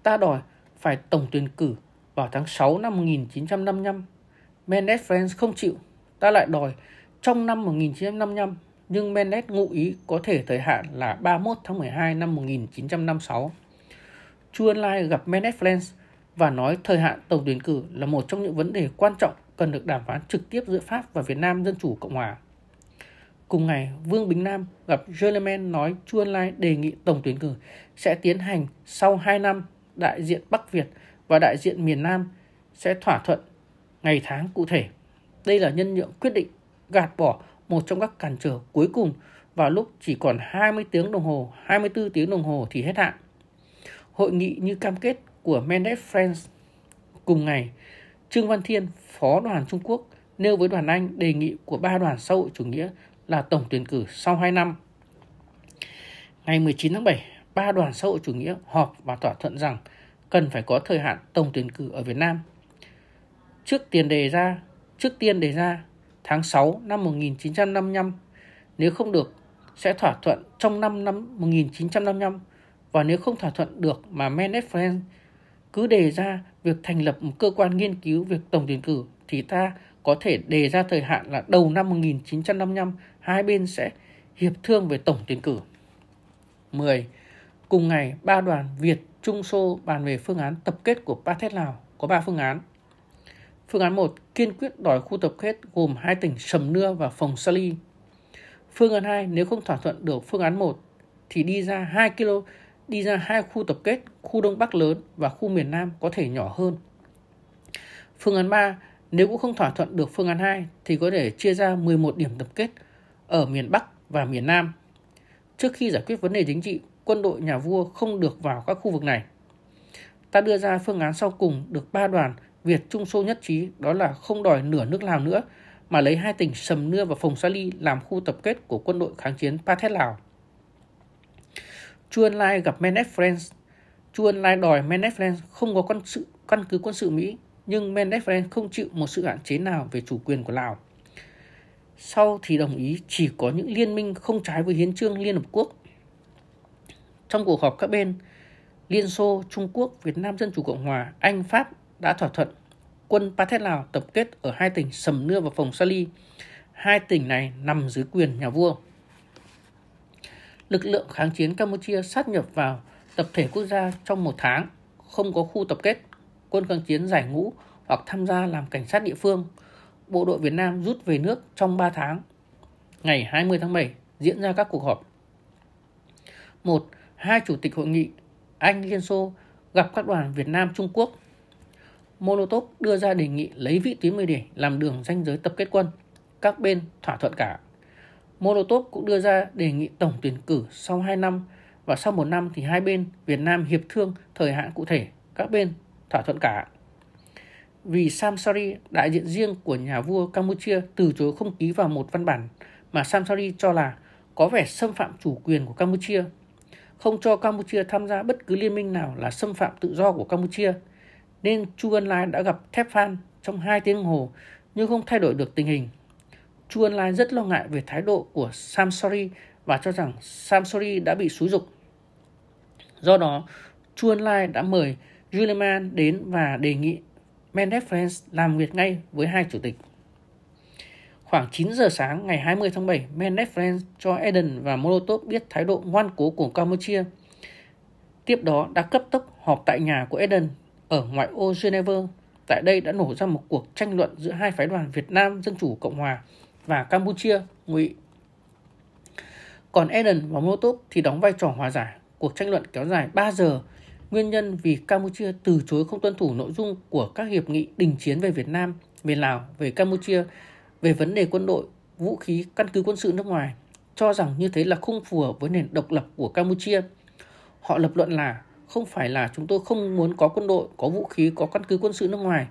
Ta đòi phải tổng tuyển cử vào tháng 6 năm 1955. Menet Friends không chịu. Ta lại đòi trong năm 1955 nhưng Menet ngụ ý có thể thời hạn là 31 tháng 12 năm 1956. Chu Ân Lai gặp Menet Flens và nói thời hạn tổng tuyển cử là một trong những vấn đề quan trọng cần được đàm phán trực tiếp giữa Pháp và Việt Nam Dân Chủ Cộng Hòa. Cùng ngày, Vương Bình Nam gặp Gerleman nói Chu Ân Lai đề nghị tổng tuyển cử sẽ tiến hành sau 2 năm đại diện Bắc Việt và đại diện miền Nam sẽ thỏa thuận ngày tháng cụ thể. Đây là nhân nhượng quyết định gạt bỏ một trong các cản trở cuối cùng vào lúc chỉ còn 20 tiếng đồng hồ, 24 tiếng đồng hồ thì hết hạn hội nghị như cam kết của Mendes France cùng ngày, Trương Văn Thiên, Phó đoàn Trung Quốc, nêu với đoàn Anh đề nghị của ba đoàn xã hội chủ nghĩa là tổng tuyển cử sau 2 năm. Ngày 19 tháng 7, ba đoàn xã hội chủ nghĩa họp và thỏa thuận rằng cần phải có thời hạn tổng tuyển cử ở Việt Nam. Trước tiền đề ra, trước tiên đề ra tháng 6 năm 1955, nếu không được sẽ thỏa thuận trong năm năm 1955 và nếu không thỏa thuận được mà Men Friends cứ đề ra việc thành lập một cơ quan nghiên cứu việc tổng tuyển cử thì ta có thể đề ra thời hạn là đầu năm 1955 hai bên sẽ hiệp thương về tổng tuyển cử. 10. Cùng ngày, ba đoàn Việt, Trung Xô bàn về phương án tập kết của Pathet Lào có 3 phương án. Phương án 1 kiên quyết đòi khu tập kết gồm hai tỉnh Sầm Nưa và Phòng Sali Phương án 2 nếu không thỏa thuận được phương án 1 thì đi ra 2 km đi ra hai khu tập kết, khu Đông Bắc lớn và khu miền Nam có thể nhỏ hơn. Phương án 3, nếu cũng không thỏa thuận được phương án 2 thì có thể chia ra 11 điểm tập kết ở miền Bắc và miền Nam. Trước khi giải quyết vấn đề chính trị, quân đội nhà vua không được vào các khu vực này. Ta đưa ra phương án sau cùng được ba đoàn Việt Trung Xô nhất trí đó là không đòi nửa nước Lào nữa mà lấy hai tỉnh Sầm Nưa và Phồng Sa Ly làm khu tập kết của quân đội kháng chiến Pathet Lào. Chu Ân Lai gặp Menet France. Chu Ân Lai đòi Menet France không có căn, sự, căn cứ quân sự Mỹ, nhưng Menet France không chịu một sự hạn chế nào về chủ quyền của Lào. Sau thì đồng ý chỉ có những liên minh không trái với hiến trương Liên Hợp Quốc. Trong cuộc họp các bên, Liên Xô, Trung Quốc, Việt Nam Dân Chủ Cộng Hòa, Anh, Pháp đã thỏa thuận quân Pathet Lào tập kết ở hai tỉnh Sầm Nưa và Phòng Sa Ly. Hai tỉnh này nằm dưới quyền nhà vua lực lượng kháng chiến Campuchia sát nhập vào tập thể quốc gia trong một tháng, không có khu tập kết, quân kháng chiến giải ngũ hoặc tham gia làm cảnh sát địa phương. Bộ đội Việt Nam rút về nước trong 3 tháng. Ngày 20 tháng 7 diễn ra các cuộc họp. một Hai chủ tịch hội nghị Anh Liên Xô gặp các đoàn Việt Nam Trung Quốc. Molotov đưa ra đề nghị lấy vị tuyến 10 để làm đường ranh giới tập kết quân. Các bên thỏa thuận cả. Molotov cũng đưa ra đề nghị tổng tuyển cử sau 2 năm và sau một năm thì hai bên Việt Nam hiệp thương thời hạn cụ thể, các bên thỏa thuận cả. Vì Samsari, đại diện riêng của nhà vua Campuchia từ chối không ký vào một văn bản mà Samsari cho là có vẻ xâm phạm chủ quyền của Campuchia. Không cho Campuchia tham gia bất cứ liên minh nào là xâm phạm tự do của Campuchia. Nên Chu Ân Lai đã gặp Thép Phan trong hai tiếng hồ nhưng không thay đổi được tình hình. Chu Ân Lai rất lo ngại về thái độ của Samsori và cho rằng Samsori đã bị xúi dục. Do đó, Chu Ân Lai đã mời Juleman đến và đề nghị Mendes France làm việc ngay với hai chủ tịch. Khoảng 9 giờ sáng ngày 20 tháng 7, Mendes France cho Eden và Molotov biết thái độ ngoan cố của Campuchia. Tiếp đó đã cấp tốc họp tại nhà của Eden ở ngoại ô Geneva. Tại đây đã nổ ra một cuộc tranh luận giữa hai phái đoàn Việt Nam Dân Chủ Cộng Hòa và Campuchia ngụy. Còn Eden và Molotov thì đóng vai trò hòa giải. Cuộc tranh luận kéo dài 3 giờ nguyên nhân vì Campuchia từ chối không tuân thủ nội dung của các hiệp nghị đình chiến về Việt Nam, về Lào, về Campuchia, về vấn đề quân đội, vũ khí, căn cứ quân sự nước ngoài, cho rằng như thế là không phù hợp với nền độc lập của Campuchia. Họ lập luận là không phải là chúng tôi không muốn có quân đội, có vũ khí, có căn cứ quân sự nước ngoài,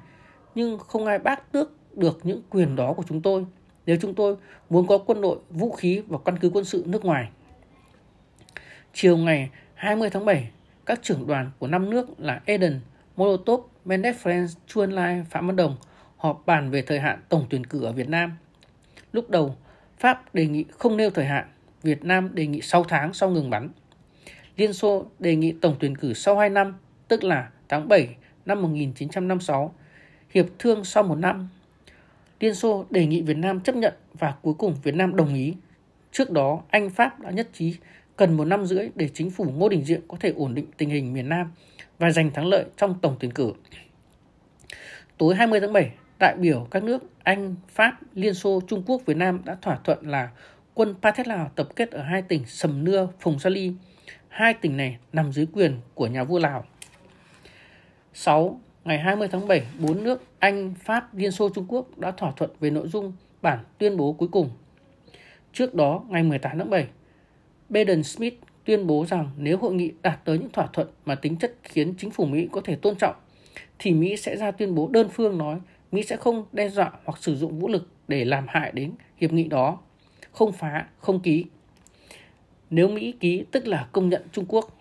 nhưng không ai bác tước được những quyền đó của chúng tôi nếu chúng tôi muốn có quân đội, vũ khí và căn cứ quân sự nước ngoài. Chiều ngày 20 tháng 7, các trưởng đoàn của năm nước là Eden, Molotov, Mendes France, Chuan Lai, Phạm Văn Đồng họp bàn về thời hạn tổng tuyển cử ở Việt Nam. Lúc đầu, Pháp đề nghị không nêu thời hạn, Việt Nam đề nghị 6 tháng sau ngừng bắn. Liên Xô đề nghị tổng tuyển cử sau 2 năm, tức là tháng 7 năm 1956, hiệp thương sau 1 năm Liên Xô đề nghị Việt Nam chấp nhận và cuối cùng Việt Nam đồng ý. Trước đó, Anh Pháp đã nhất trí cần một năm rưỡi để chính phủ Ngô Đình Diệm có thể ổn định tình hình miền Nam và giành thắng lợi trong tổng tuyển cử. Tối 20 tháng 7, đại biểu các nước Anh, Pháp, Liên Xô, Trung Quốc, Việt Nam đã thỏa thuận là quân Pathet Lào tập kết ở hai tỉnh Sầm Nưa, Phùng Sa Ly. Hai tỉnh này nằm dưới quyền của nhà vua Lào. 6 ngày 20 tháng 7, bốn nước Anh, Pháp, Liên Xô, Trung Quốc đã thỏa thuận về nội dung bản tuyên bố cuối cùng. Trước đó, ngày 18 tháng 7, Biden Smith tuyên bố rằng nếu hội nghị đạt tới những thỏa thuận mà tính chất khiến chính phủ Mỹ có thể tôn trọng, thì Mỹ sẽ ra tuyên bố đơn phương nói Mỹ sẽ không đe dọa hoặc sử dụng vũ lực để làm hại đến hiệp nghị đó, không phá, không ký. Nếu Mỹ ký tức là công nhận Trung Quốc.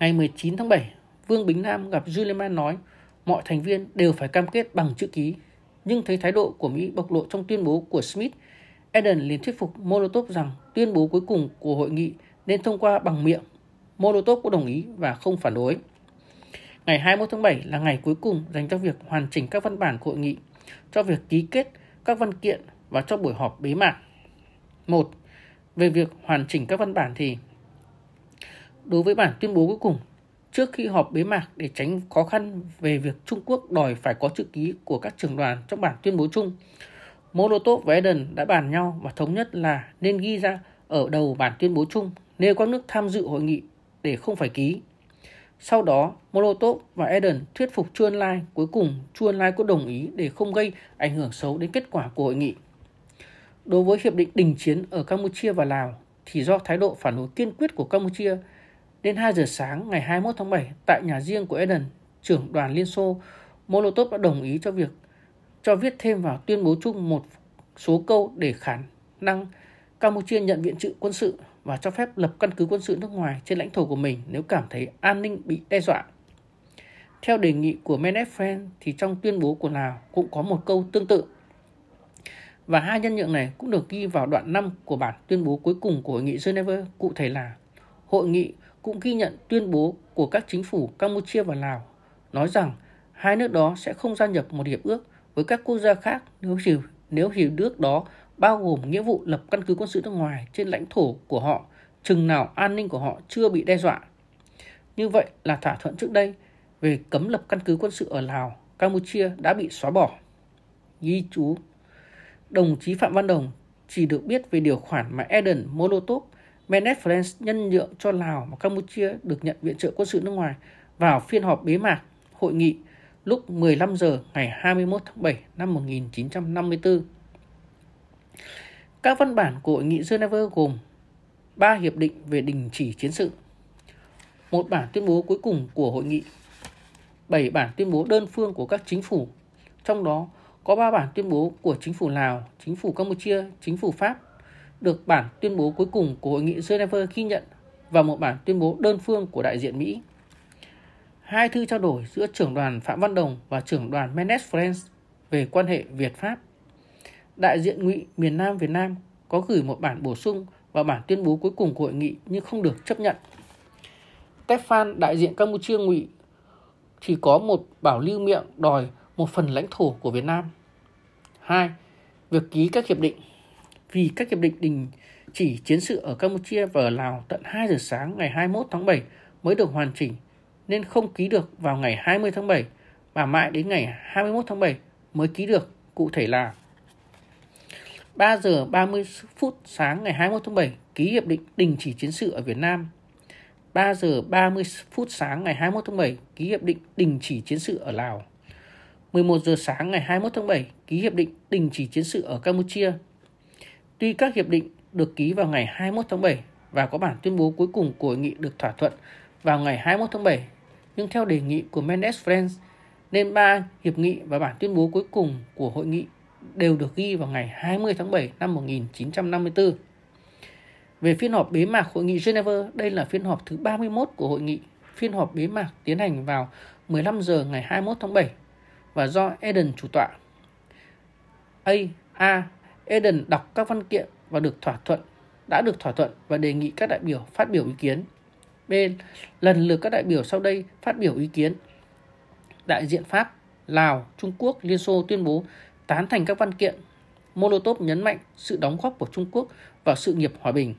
Ngày 19 tháng 7, Vương Bính Nam gặp Juleman nói mọi thành viên đều phải cam kết bằng chữ ký. Nhưng thấy thái độ của Mỹ bộc lộ trong tuyên bố của Smith, Eden liền thuyết phục Molotov rằng tuyên bố cuối cùng của hội nghị nên thông qua bằng miệng. Molotov cũng đồng ý và không phản đối. Ngày 21 tháng 7 là ngày cuối cùng dành cho việc hoàn chỉnh các văn bản của hội nghị, cho việc ký kết các văn kiện và cho buổi họp bế mạc. 1. Về việc hoàn chỉnh các văn bản thì đối với bản tuyên bố cuối cùng trước khi họp bế mạc để tránh khó khăn về việc Trung Quốc đòi phải có chữ ký của các trường đoàn trong bản tuyên bố chung. Molotov và Eden đã bàn nhau và thống nhất là nên ghi ra ở đầu bản tuyên bố chung nêu các nước tham dự hội nghị để không phải ký. Sau đó, Molotov và Eden thuyết phục Chuan Ân Lai, cuối cùng Chuan Ân Lai có đồng ý để không gây ảnh hưởng xấu đến kết quả của hội nghị. Đối với hiệp định đình chiến ở Campuchia và Lào thì do thái độ phản đối kiên quyết của Campuchia – Đến 2 giờ sáng ngày 21 tháng 7 tại nhà riêng của Eden, trưởng đoàn Liên Xô, Molotov đã đồng ý cho việc cho viết thêm vào tuyên bố chung một số câu để khả năng Campuchia nhận viện trợ quân sự và cho phép lập căn cứ quân sự nước ngoài trên lãnh thổ của mình nếu cảm thấy an ninh bị đe dọa. Theo đề nghị của Menefren thì trong tuyên bố của Lào cũng có một câu tương tự. Và hai nhân nhượng này cũng được ghi vào đoạn 5 của bản tuyên bố cuối cùng của Hội nghị Geneva, cụ thể là Hội nghị cũng ghi nhận tuyên bố của các chính phủ Campuchia và Lào nói rằng hai nước đó sẽ không gia nhập một hiệp ước với các quốc gia khác nếu hiệp, nếu hiệp ước đó bao gồm nghĩa vụ lập căn cứ quân sự nước ngoài trên lãnh thổ của họ chừng nào an ninh của họ chưa bị đe dọa. Như vậy là thỏa thuận trước đây về cấm lập căn cứ quân sự ở Lào, Campuchia đã bị xóa bỏ. Ghi chú, đồng chí Phạm Văn Đồng chỉ được biết về điều khoản mà Eden Molotov Mehmet Flens nhân nhượng cho Lào và Campuchia được nhận viện trợ quân sự nước ngoài vào phiên họp bế mạc hội nghị lúc 15 giờ ngày 21 tháng 7 năm 1954. Các văn bản của hội nghị Geneva gồm ba hiệp định về đình chỉ chiến sự, một bản tuyên bố cuối cùng của hội nghị, bảy bản tuyên bố đơn phương của các chính phủ, trong đó có ba bản tuyên bố của chính phủ Lào, chính phủ Campuchia, chính phủ Pháp được bản tuyên bố cuối cùng của hội nghị Geneva ghi nhận và một bản tuyên bố đơn phương của đại diện Mỹ. Hai thư trao đổi giữa trưởng đoàn Phạm Văn Đồng và trưởng đoàn Menes France về quan hệ Việt-Pháp. Đại diện Ngụy miền Nam Việt Nam có gửi một bản bổ sung và bản tuyên bố cuối cùng của hội nghị nhưng không được chấp nhận. Tefan đại diện Campuchia Ngụy thì có một bảo lưu miệng đòi một phần lãnh thổ của Việt Nam. 2. Việc ký các hiệp định vì các hiệp định đình chỉ chiến sự ở Campuchia và ở Lào tận 2 giờ sáng ngày 21 tháng 7 mới được hoàn chỉnh nên không ký được vào ngày 20 tháng 7 mà mãi đến ngày 21 tháng 7 mới ký được, cụ thể là 3 giờ 30 phút sáng ngày 21 tháng 7 ký hiệp định đình chỉ chiến sự ở Việt Nam. 3 giờ 30 phút sáng ngày 21 tháng 7 ký hiệp định đình chỉ chiến sự ở Lào. 11 giờ sáng ngày 21 tháng 7 ký hiệp định đình chỉ chiến sự ở Campuchia Tuy các hiệp định được ký vào ngày 21 tháng 7 và có bản tuyên bố cuối cùng của hội nghị được thỏa thuận vào ngày 21 tháng 7, nhưng theo đề nghị của Mendes Friends, nên ba hiệp nghị và bản tuyên bố cuối cùng của hội nghị đều được ghi vào ngày 20 tháng 7 năm 1954. Về phiên họp bế mạc hội nghị Geneva, đây là phiên họp thứ 31 của hội nghị. Phiên họp bế mạc tiến hành vào 15 giờ ngày 21 tháng 7 và do Eden chủ tọa. A. A. Eden đọc các văn kiện và được thỏa thuận, đã được thỏa thuận và đề nghị các đại biểu phát biểu ý kiến. B. Lần lượt các đại biểu sau đây phát biểu ý kiến. Đại diện Pháp, Lào, Trung Quốc, Liên Xô tuyên bố tán thành các văn kiện. Molotov nhấn mạnh sự đóng góp của Trung Quốc vào sự nghiệp hòa bình.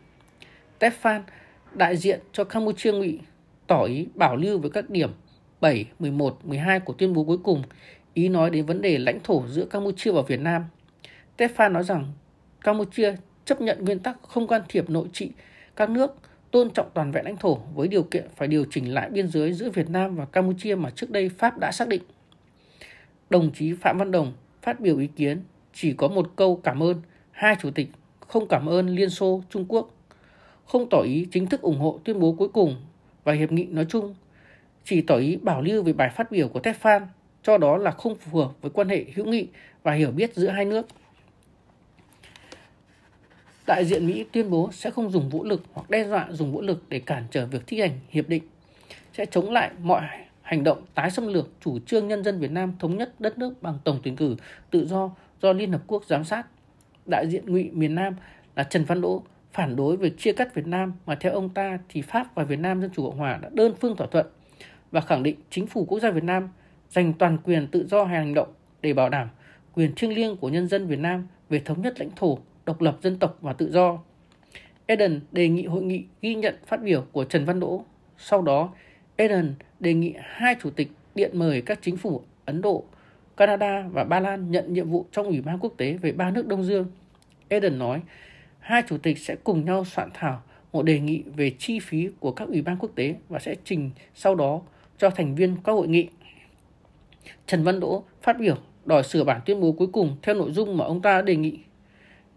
Tefan, đại diện cho Campuchia ngụy, tỏ ý bảo lưu với các điểm 7, 11, 12 của tuyên bố cuối cùng, ý nói đến vấn đề lãnh thổ giữa Campuchia và Việt Nam Tefan nói rằng Campuchia chấp nhận nguyên tắc không can thiệp nội trị các nước, tôn trọng toàn vẹn lãnh thổ với điều kiện phải điều chỉnh lại biên giới giữa Việt Nam và Campuchia mà trước đây Pháp đã xác định. Đồng chí Phạm Văn Đồng phát biểu ý kiến chỉ có một câu cảm ơn hai chủ tịch không cảm ơn Liên Xô, Trung Quốc, không tỏ ý chính thức ủng hộ tuyên bố cuối cùng và hiệp nghị nói chung, chỉ tỏ ý bảo lưu về bài phát biểu của Tefan, cho đó là không phù hợp với quan hệ hữu nghị và hiểu biết giữa hai nước đại diện Mỹ tuyên bố sẽ không dùng vũ lực hoặc đe dọa dùng vũ lực để cản trở việc thi hành hiệp định, sẽ chống lại mọi hành động tái xâm lược chủ trương nhân dân Việt Nam thống nhất đất nước bằng tổng tuyển cử tự do do Liên Hợp Quốc giám sát. Đại diện ngụy miền Nam là Trần Văn Đỗ phản đối việc chia cắt Việt Nam mà theo ông ta thì Pháp và Việt Nam Dân Chủ Cộng Hòa đã đơn phương thỏa thuận và khẳng định chính phủ quốc gia Việt Nam dành toàn quyền tự do hành động để bảo đảm quyền thiêng liêng của nhân dân Việt Nam về thống nhất lãnh thổ độc lập dân tộc và tự do. Eden đề nghị hội nghị ghi nhận phát biểu của Trần Văn Đỗ. Sau đó, Eden đề nghị hai chủ tịch điện mời các chính phủ Ấn Độ, Canada và Ba Lan nhận nhiệm vụ trong Ủy ban quốc tế về ba nước Đông Dương. Eden nói, hai chủ tịch sẽ cùng nhau soạn thảo một đề nghị về chi phí của các ủy ban quốc tế và sẽ trình sau đó cho thành viên các hội nghị. Trần Văn Đỗ phát biểu đòi sửa bản tuyên bố cuối cùng theo nội dung mà ông ta đề nghị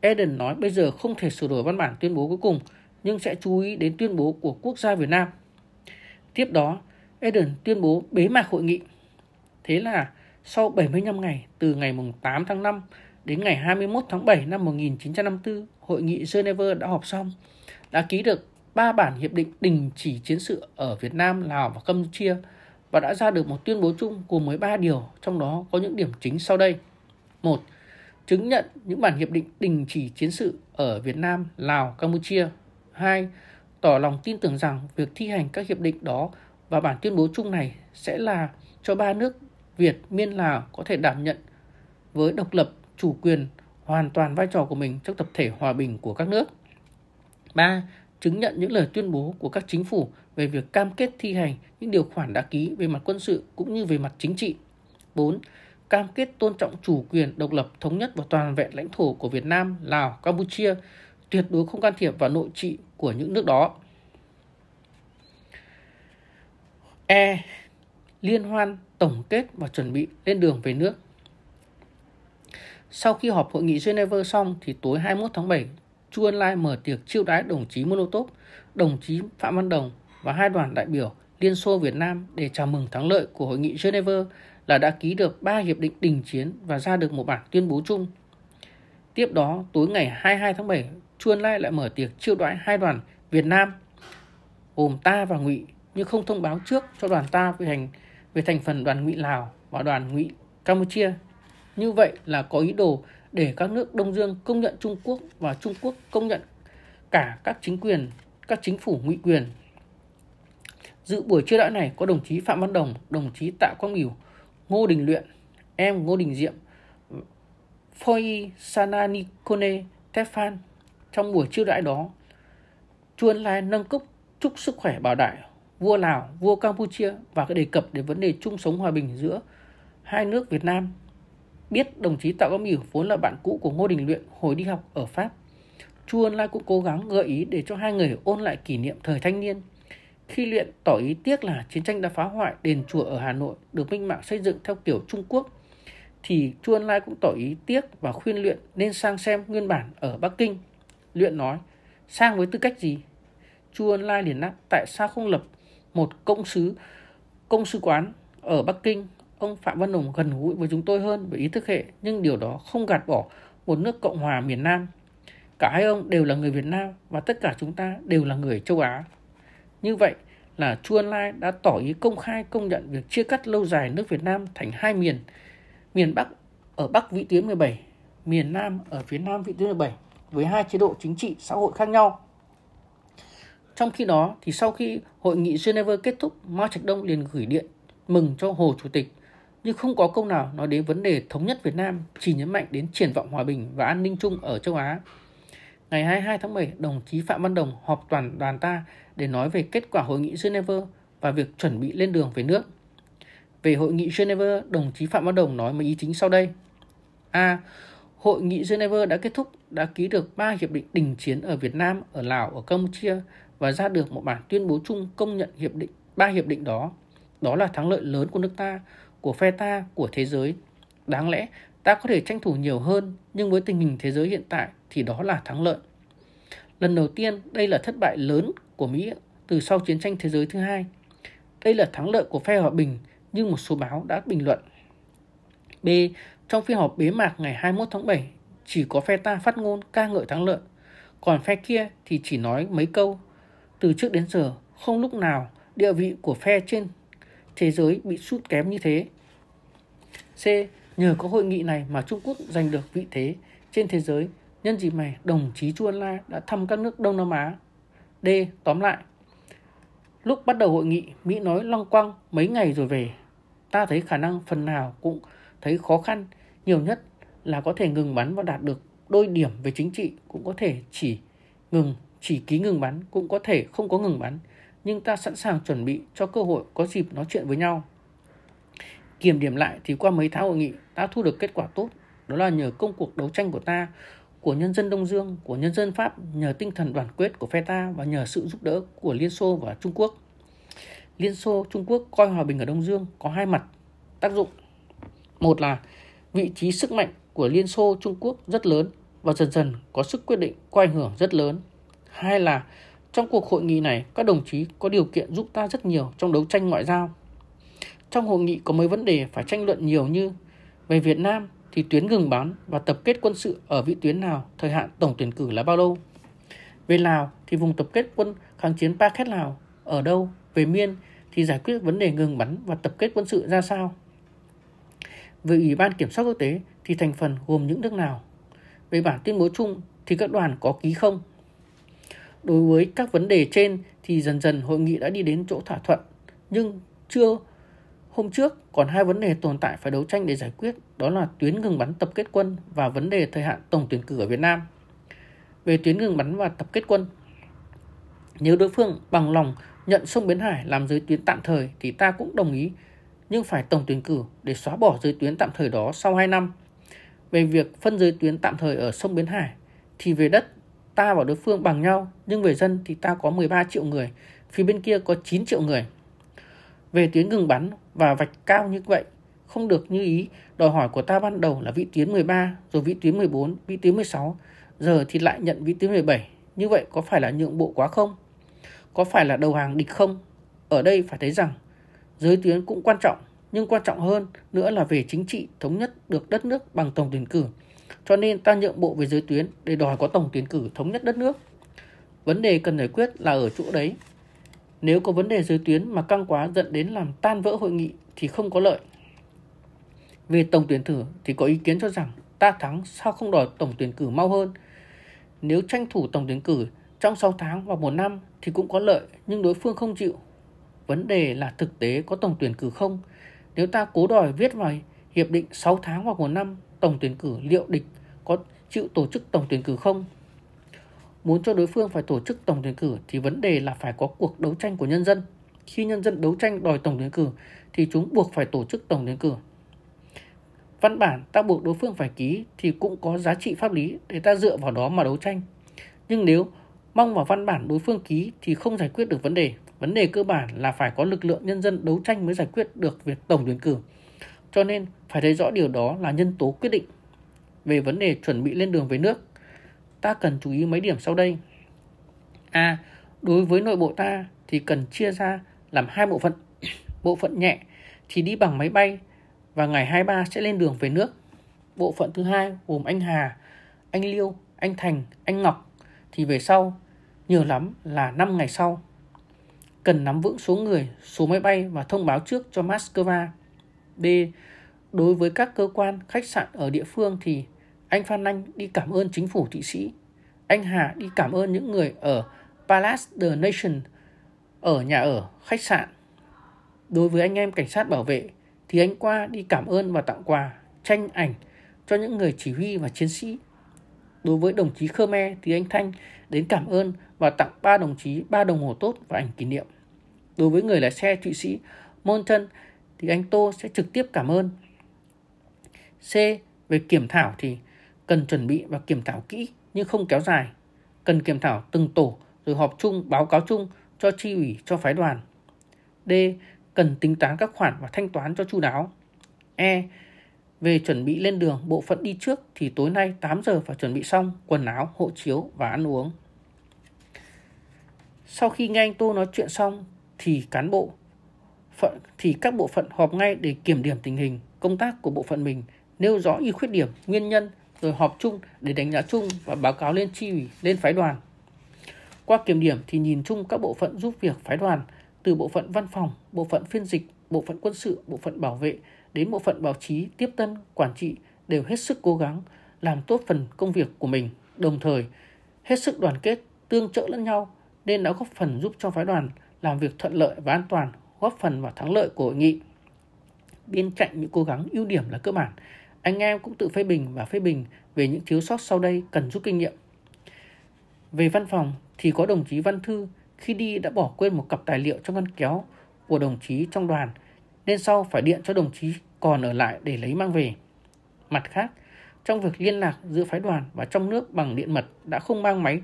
Eden nói bây giờ không thể sửa đổi văn bản tuyên bố cuối cùng, nhưng sẽ chú ý đến tuyên bố của quốc gia Việt Nam. Tiếp đó, Eden tuyên bố bế mạc hội nghị. Thế là sau 75 ngày từ ngày 8 tháng 5 đến ngày 21 tháng 7 năm 1954, hội nghị Geneva đã họp xong, đã ký được ba bản hiệp định đình chỉ chiến sự ở Việt Nam, Lào và Campuchia và đã ra được một tuyên bố chung gồm 13 điều, trong đó có những điểm chính sau đây. 1 chứng nhận những bản hiệp định đình chỉ chiến sự ở Việt Nam, Lào, Campuchia. 2. Tỏ lòng tin tưởng rằng việc thi hành các hiệp định đó và bản tuyên bố chung này sẽ là cho ba nước Việt, Miên, Lào có thể đảm nhận với độc lập, chủ quyền hoàn toàn vai trò của mình trong tập thể hòa bình của các nước. 3. Chứng nhận những lời tuyên bố của các chính phủ về việc cam kết thi hành những điều khoản đã ký về mặt quân sự cũng như về mặt chính trị. 4 cam kết tôn trọng chủ quyền, độc lập, thống nhất và toàn vẹn lãnh thổ của Việt Nam, Lào, Campuchia, tuyệt đối không can thiệp vào nội trị của những nước đó. E. Liên hoan tổng kết và chuẩn bị lên đường về nước. Sau khi họp hội nghị Geneva xong thì tối 21 tháng 7, Chu Ân Lai mở tiệc chiêu đãi đồng chí Molotov, đồng chí Phạm Văn Đồng và hai đoàn đại biểu Liên Xô Việt Nam để chào mừng thắng lợi của hội nghị Geneva là đã ký được 3 hiệp định đình chiến và ra được một bản tuyên bố chung. Tiếp đó, tối ngày 22 tháng 7, Chuân Lai lại mở tiệc chiêu đãi hai đoàn Việt Nam, gồm ta và Ngụy, nhưng không thông báo trước cho đoàn ta về hành về thành phần đoàn Ngụy Lào và đoàn Ngụy Campuchia. Như vậy là có ý đồ để các nước Đông Dương công nhận Trung Quốc và Trung Quốc công nhận cả các chính quyền, các chính phủ ngụy quyền. Dự buổi chiêu đãi này có đồng chí Phạm Văn Đồng, đồng chí Tạ Quang Biểu, Ngô Đình Luyện, em Ngô Đình Diệm, Phoi Sana Nikone Tefan trong buổi chiêu đãi đó. Chuan Lai nâng cốc chúc sức khỏe bảo đại vua Lào, vua Campuchia và đề cập đến vấn đề chung sống hòa bình giữa hai nước Việt Nam. Biết đồng chí Tạ Quang Biểu vốn là bạn cũ của Ngô Đình Luyện hồi đi học ở Pháp. Chu Ân Lai cũng cố gắng gợi ý để cho hai người ôn lại kỷ niệm thời thanh niên – khi luyện tỏ ý tiếc là chiến tranh đã phá hoại đền chùa ở Hà Nội được minh mạng xây dựng theo kiểu Trung Quốc, thì Chu Ân Lai cũng tỏ ý tiếc và khuyên luyện nên sang xem nguyên bản ở Bắc Kinh. Luyện nói, sang với tư cách gì? Chu Ân Lai liền đáp, tại sao không lập một công sứ công sứ quán ở Bắc Kinh? Ông Phạm Văn Hồng gần gũi với chúng tôi hơn về ý thức hệ, nhưng điều đó không gạt bỏ một nước Cộng hòa miền Nam. Cả hai ông đều là người Việt Nam và tất cả chúng ta đều là người châu Á. Như vậy là Chu Ân Lai đã tỏ ý công khai công nhận việc chia cắt lâu dài nước Việt Nam thành hai miền, miền Bắc ở Bắc vĩ tuyến 17, miền Nam ở phía Nam vĩ tuyến 17 với hai chế độ chính trị xã hội khác nhau. Trong khi đó, thì sau khi hội nghị Geneva kết thúc, Mao Trạch Đông liền gửi điện mừng cho Hồ Chủ tịch, nhưng không có câu nào nói đến vấn đề thống nhất Việt Nam, chỉ nhấn mạnh đến triển vọng hòa bình và an ninh chung ở châu Á. Ngày 22 tháng 7, đồng chí Phạm Văn Đồng họp toàn đoàn ta để nói về kết quả hội nghị Geneva và việc chuẩn bị lên đường về nước. Về hội nghị Geneva, đồng chí Phạm Văn Đồng nói mấy ý chính sau đây. A. Hội nghị Geneva đã kết thúc, đã ký được 3 hiệp định đình chiến ở Việt Nam, ở Lào, ở Campuchia và ra được một bản tuyên bố chung công nhận hiệp định ba hiệp định đó. Đó là thắng lợi lớn của nước ta, của phe ta, của thế giới. Đáng lẽ ta có thể tranh thủ nhiều hơn, nhưng với tình hình thế giới hiện tại, thì đó là thắng lợi. Lần đầu tiên, đây là thất bại lớn của Mỹ từ sau chiến tranh thế giới thứ hai. Đây là thắng lợi của phe hòa bình như một số báo đã bình luận. B. Trong phiên họp bế mạc ngày 21 tháng 7, chỉ có phe ta phát ngôn ca ngợi thắng lợi, còn phe kia thì chỉ nói mấy câu. Từ trước đến giờ, không lúc nào địa vị của phe trên thế giới bị sút kém như thế. C. Nhờ có hội nghị này mà Trung Quốc giành được vị thế trên thế giới Nhân dịp này, đồng chí Chu Ân Lai đã thăm các nước Đông Nam Á. D. Tóm lại, lúc bắt đầu hội nghị, Mỹ nói long quăng mấy ngày rồi về. Ta thấy khả năng phần nào cũng thấy khó khăn, nhiều nhất là có thể ngừng bắn và đạt được đôi điểm về chính trị cũng có thể chỉ ngừng chỉ ký ngừng bắn cũng có thể không có ngừng bắn nhưng ta sẵn sàng chuẩn bị cho cơ hội có dịp nói chuyện với nhau kiểm điểm lại thì qua mấy tháng hội nghị ta thu được kết quả tốt đó là nhờ công cuộc đấu tranh của ta của nhân dân Đông Dương, của nhân dân Pháp nhờ tinh thần đoàn kết của phe ta và nhờ sự giúp đỡ của Liên Xô và Trung Quốc. Liên Xô Trung Quốc coi hòa bình ở Đông Dương có hai mặt tác dụng. Một là vị trí sức mạnh của Liên Xô Trung Quốc rất lớn và dần dần có sức quyết định có ảnh hưởng rất lớn. Hai là trong cuộc hội nghị này các đồng chí có điều kiện giúp ta rất nhiều trong đấu tranh ngoại giao. Trong hội nghị có mấy vấn đề phải tranh luận nhiều như về Việt Nam thì tuyến ngừng bắn và tập kết quân sự ở vị tuyến nào, thời hạn tổng tuyển cử là bao lâu. Về Lào thì vùng tập kết quân kháng chiến Pa Khét Lào ở đâu, về Miên thì giải quyết vấn đề ngừng bắn và tập kết quân sự ra sao. Về Ủy ban Kiểm soát Quốc tế thì thành phần gồm những nước nào. Về bản tuyên bố chung thì các đoàn có ký không. Đối với các vấn đề trên thì dần dần hội nghị đã đi đến chỗ thỏa thuận nhưng chưa Hôm trước, còn hai vấn đề tồn tại phải đấu tranh để giải quyết, đó là tuyến ngừng bắn tập kết quân và vấn đề thời hạn tổng tuyển cử ở Việt Nam. Về tuyến ngừng bắn và tập kết quân, nếu đối phương bằng lòng nhận sông Bến Hải làm giới tuyến tạm thời thì ta cũng đồng ý, nhưng phải tổng tuyển cử để xóa bỏ giới tuyến tạm thời đó sau 2 năm. Về việc phân giới tuyến tạm thời ở sông Bến Hải thì về đất ta và đối phương bằng nhau, nhưng về dân thì ta có 13 triệu người, phía bên kia có 9 triệu người. Về tuyến ngừng bắn và vạch cao như vậy không được như ý. Đòi hỏi của ta ban đầu là vị tuyến 13, rồi vị tuyến 14, vị tuyến 16, giờ thì lại nhận vị tuyến 17. Như vậy có phải là nhượng bộ quá không? Có phải là đầu hàng địch không? Ở đây phải thấy rằng giới tuyến cũng quan trọng, nhưng quan trọng hơn nữa là về chính trị thống nhất được đất nước bằng tổng tuyển cử. Cho nên ta nhượng bộ về giới tuyến để đòi có tổng tuyển cử thống nhất đất nước. Vấn đề cần giải quyết là ở chỗ đấy. Nếu có vấn đề giới tuyến mà căng quá dẫn đến làm tan vỡ hội nghị thì không có lợi. Về tổng tuyển thử thì có ý kiến cho rằng ta thắng sao không đòi tổng tuyển cử mau hơn. Nếu tranh thủ tổng tuyển cử trong 6 tháng hoặc một năm thì cũng có lợi nhưng đối phương không chịu. Vấn đề là thực tế có tổng tuyển cử không? Nếu ta cố đòi viết vào hiệp định 6 tháng hoặc một năm tổng tuyển cử liệu địch có chịu tổ chức tổng tuyển cử không? Muốn cho đối phương phải tổ chức tổng tuyển cử thì vấn đề là phải có cuộc đấu tranh của nhân dân. Khi nhân dân đấu tranh đòi tổng tuyển cử thì chúng buộc phải tổ chức tổng tuyển cử. Văn bản ta buộc đối phương phải ký thì cũng có giá trị pháp lý để ta dựa vào đó mà đấu tranh. Nhưng nếu mong vào văn bản đối phương ký thì không giải quyết được vấn đề. Vấn đề cơ bản là phải có lực lượng nhân dân đấu tranh mới giải quyết được việc tổng tuyển cử. Cho nên phải thấy rõ điều đó là nhân tố quyết định. Về vấn đề chuẩn bị lên đường về nước, ta cần chú ý mấy điểm sau đây. A. Đối với nội bộ ta thì cần chia ra làm hai bộ phận. Bộ phận nhẹ thì đi bằng máy bay và ngày 23 sẽ lên đường về nước. Bộ phận thứ hai gồm anh Hà, anh Liêu, anh Thành, anh Ngọc thì về sau nhiều lắm là 5 ngày sau. Cần nắm vững số người, số máy bay và thông báo trước cho Moscow. B. Đối với các cơ quan, khách sạn ở địa phương thì anh Phan Anh đi cảm ơn chính phủ Thụy Sĩ. Anh Hà đi cảm ơn những người ở Palace the Nation, ở nhà ở, khách sạn. Đối với anh em cảnh sát bảo vệ thì anh qua đi cảm ơn và tặng quà, tranh ảnh cho những người chỉ huy và chiến sĩ. Đối với đồng chí Khmer thì anh Thanh đến cảm ơn và tặng ba đồng chí ba đồng hồ tốt và ảnh kỷ niệm. Đối với người lái xe Thụy Sĩ Monton thì anh Tô sẽ trực tiếp cảm ơn. C. Về kiểm thảo thì cần chuẩn bị và kiểm thảo kỹ nhưng không kéo dài. Cần kiểm thảo từng tổ rồi họp chung báo cáo chung cho chi ủy cho phái đoàn. D. Cần tính toán các khoản và thanh toán cho chu đáo. E. Về chuẩn bị lên đường, bộ phận đi trước thì tối nay 8 giờ phải chuẩn bị xong quần áo, hộ chiếu và ăn uống. Sau khi nghe anh Tô nói chuyện xong thì cán bộ phận thì các bộ phận họp ngay để kiểm điểm tình hình công tác của bộ phận mình, nêu rõ những khuyết điểm, nguyên nhân rồi họp chung để đánh giá chung và báo cáo lên chi ủy, lên phái đoàn. Qua kiểm điểm thì nhìn chung các bộ phận giúp việc phái đoàn từ bộ phận văn phòng, bộ phận phiên dịch, bộ phận quân sự, bộ phận bảo vệ đến bộ phận báo chí, tiếp tân, quản trị đều hết sức cố gắng làm tốt phần công việc của mình, đồng thời hết sức đoàn kết, tương trợ lẫn nhau nên đã góp phần giúp cho phái đoàn làm việc thuận lợi và an toàn, góp phần vào thắng lợi của hội nghị. Bên cạnh những cố gắng ưu điểm là cơ bản anh em cũng tự phê bình và phê bình về những thiếu sót sau đây cần rút kinh nghiệm. Về văn phòng thì có đồng chí Văn Thư khi đi đã bỏ quên một cặp tài liệu trong ngăn kéo của đồng chí trong đoàn nên sau phải điện cho đồng chí còn ở lại để lấy mang về. Mặt khác, trong việc liên lạc giữa phái đoàn và trong nước bằng điện mật đã không mang máy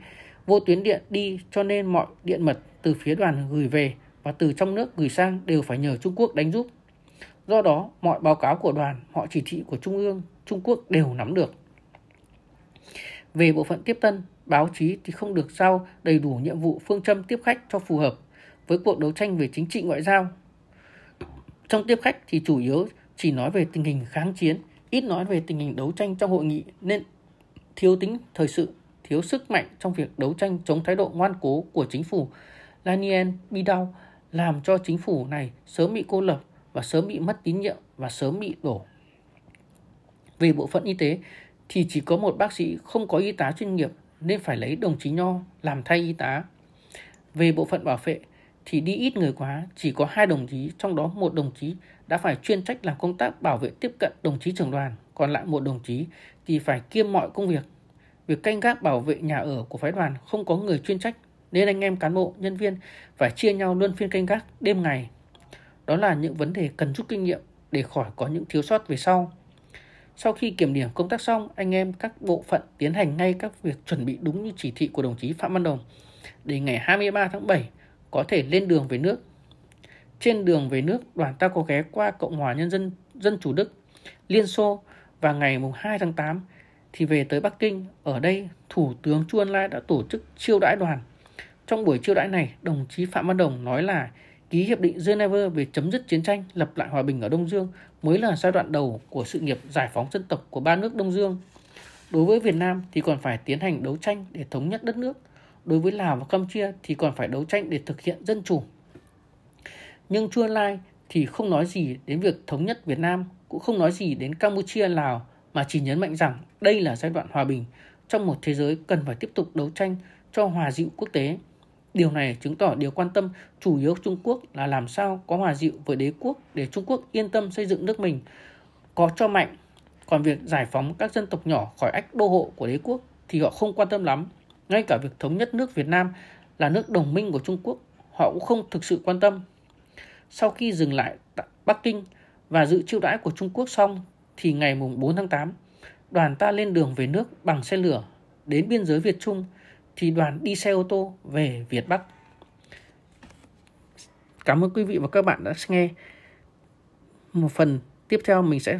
vô tuyến điện đi cho nên mọi điện mật từ phía đoàn gửi về và từ trong nước gửi sang đều phải nhờ Trung Quốc đánh giúp. Do đó, mọi báo cáo của đoàn, mọi chỉ thị của Trung ương, Trung Quốc đều nắm được. Về bộ phận tiếp tân, báo chí thì không được giao đầy đủ nhiệm vụ phương châm tiếp khách cho phù hợp với cuộc đấu tranh về chính trị ngoại giao. Trong tiếp khách thì chủ yếu chỉ nói về tình hình kháng chiến, ít nói về tình hình đấu tranh trong hội nghị nên thiếu tính thời sự, thiếu sức mạnh trong việc đấu tranh chống thái độ ngoan cố của chính phủ. Lanien Bidau làm cho chính phủ này sớm bị cô lập và sớm bị mất tín nhiệm và sớm bị đổ. Về bộ phận y tế thì chỉ có một bác sĩ không có y tá chuyên nghiệp nên phải lấy đồng chí Nho làm thay y tá. Về bộ phận bảo vệ thì đi ít người quá, chỉ có hai đồng chí, trong đó một đồng chí đã phải chuyên trách làm công tác bảo vệ tiếp cận đồng chí trưởng đoàn, còn lại một đồng chí thì phải kiêm mọi công việc. Việc canh gác bảo vệ nhà ở của phái đoàn không có người chuyên trách nên anh em cán bộ, nhân viên phải chia nhau luân phiên canh gác đêm ngày đó là những vấn đề cần rút kinh nghiệm để khỏi có những thiếu sót về sau. Sau khi kiểm điểm công tác xong, anh em các bộ phận tiến hành ngay các việc chuẩn bị đúng như chỉ thị của đồng chí Phạm Văn Đồng để ngày 23 tháng 7 có thể lên đường về nước. Trên đường về nước, đoàn ta có ghé qua Cộng hòa Nhân dân Dân chủ Đức, Liên Xô và ngày 2 tháng 8 thì về tới Bắc Kinh. Ở đây, Thủ tướng Chu Ân Lai đã tổ chức chiêu đãi đoàn. Trong buổi chiêu đãi này, đồng chí Phạm Văn Đồng nói là ký hiệp định Geneva về chấm dứt chiến tranh, lập lại hòa bình ở Đông Dương mới là giai đoạn đầu của sự nghiệp giải phóng dân tộc của ba nước Đông Dương. Đối với Việt Nam thì còn phải tiến hành đấu tranh để thống nhất đất nước. Đối với Lào và Campuchia thì còn phải đấu tranh để thực hiện dân chủ. Nhưng Chu Lai thì không nói gì đến việc thống nhất Việt Nam, cũng không nói gì đến Campuchia, Lào mà chỉ nhấn mạnh rằng đây là giai đoạn hòa bình trong một thế giới cần phải tiếp tục đấu tranh cho hòa dịu quốc tế Điều này chứng tỏ điều quan tâm chủ yếu Trung Quốc là làm sao có hòa dịu với đế quốc để Trung Quốc yên tâm xây dựng nước mình, có cho mạnh. Còn việc giải phóng các dân tộc nhỏ khỏi ách đô hộ của đế quốc thì họ không quan tâm lắm. Ngay cả việc thống nhất nước Việt Nam là nước đồng minh của Trung Quốc, họ cũng không thực sự quan tâm. Sau khi dừng lại tại Bắc Kinh và dự chiêu đãi của Trung Quốc xong thì ngày mùng 4 tháng 8, đoàn ta lên đường về nước bằng xe lửa đến biên giới Việt Trung – thì đoàn đi xe ô tô về Việt Bắc. Cảm ơn quý vị và các bạn đã nghe. Một phần tiếp theo mình sẽ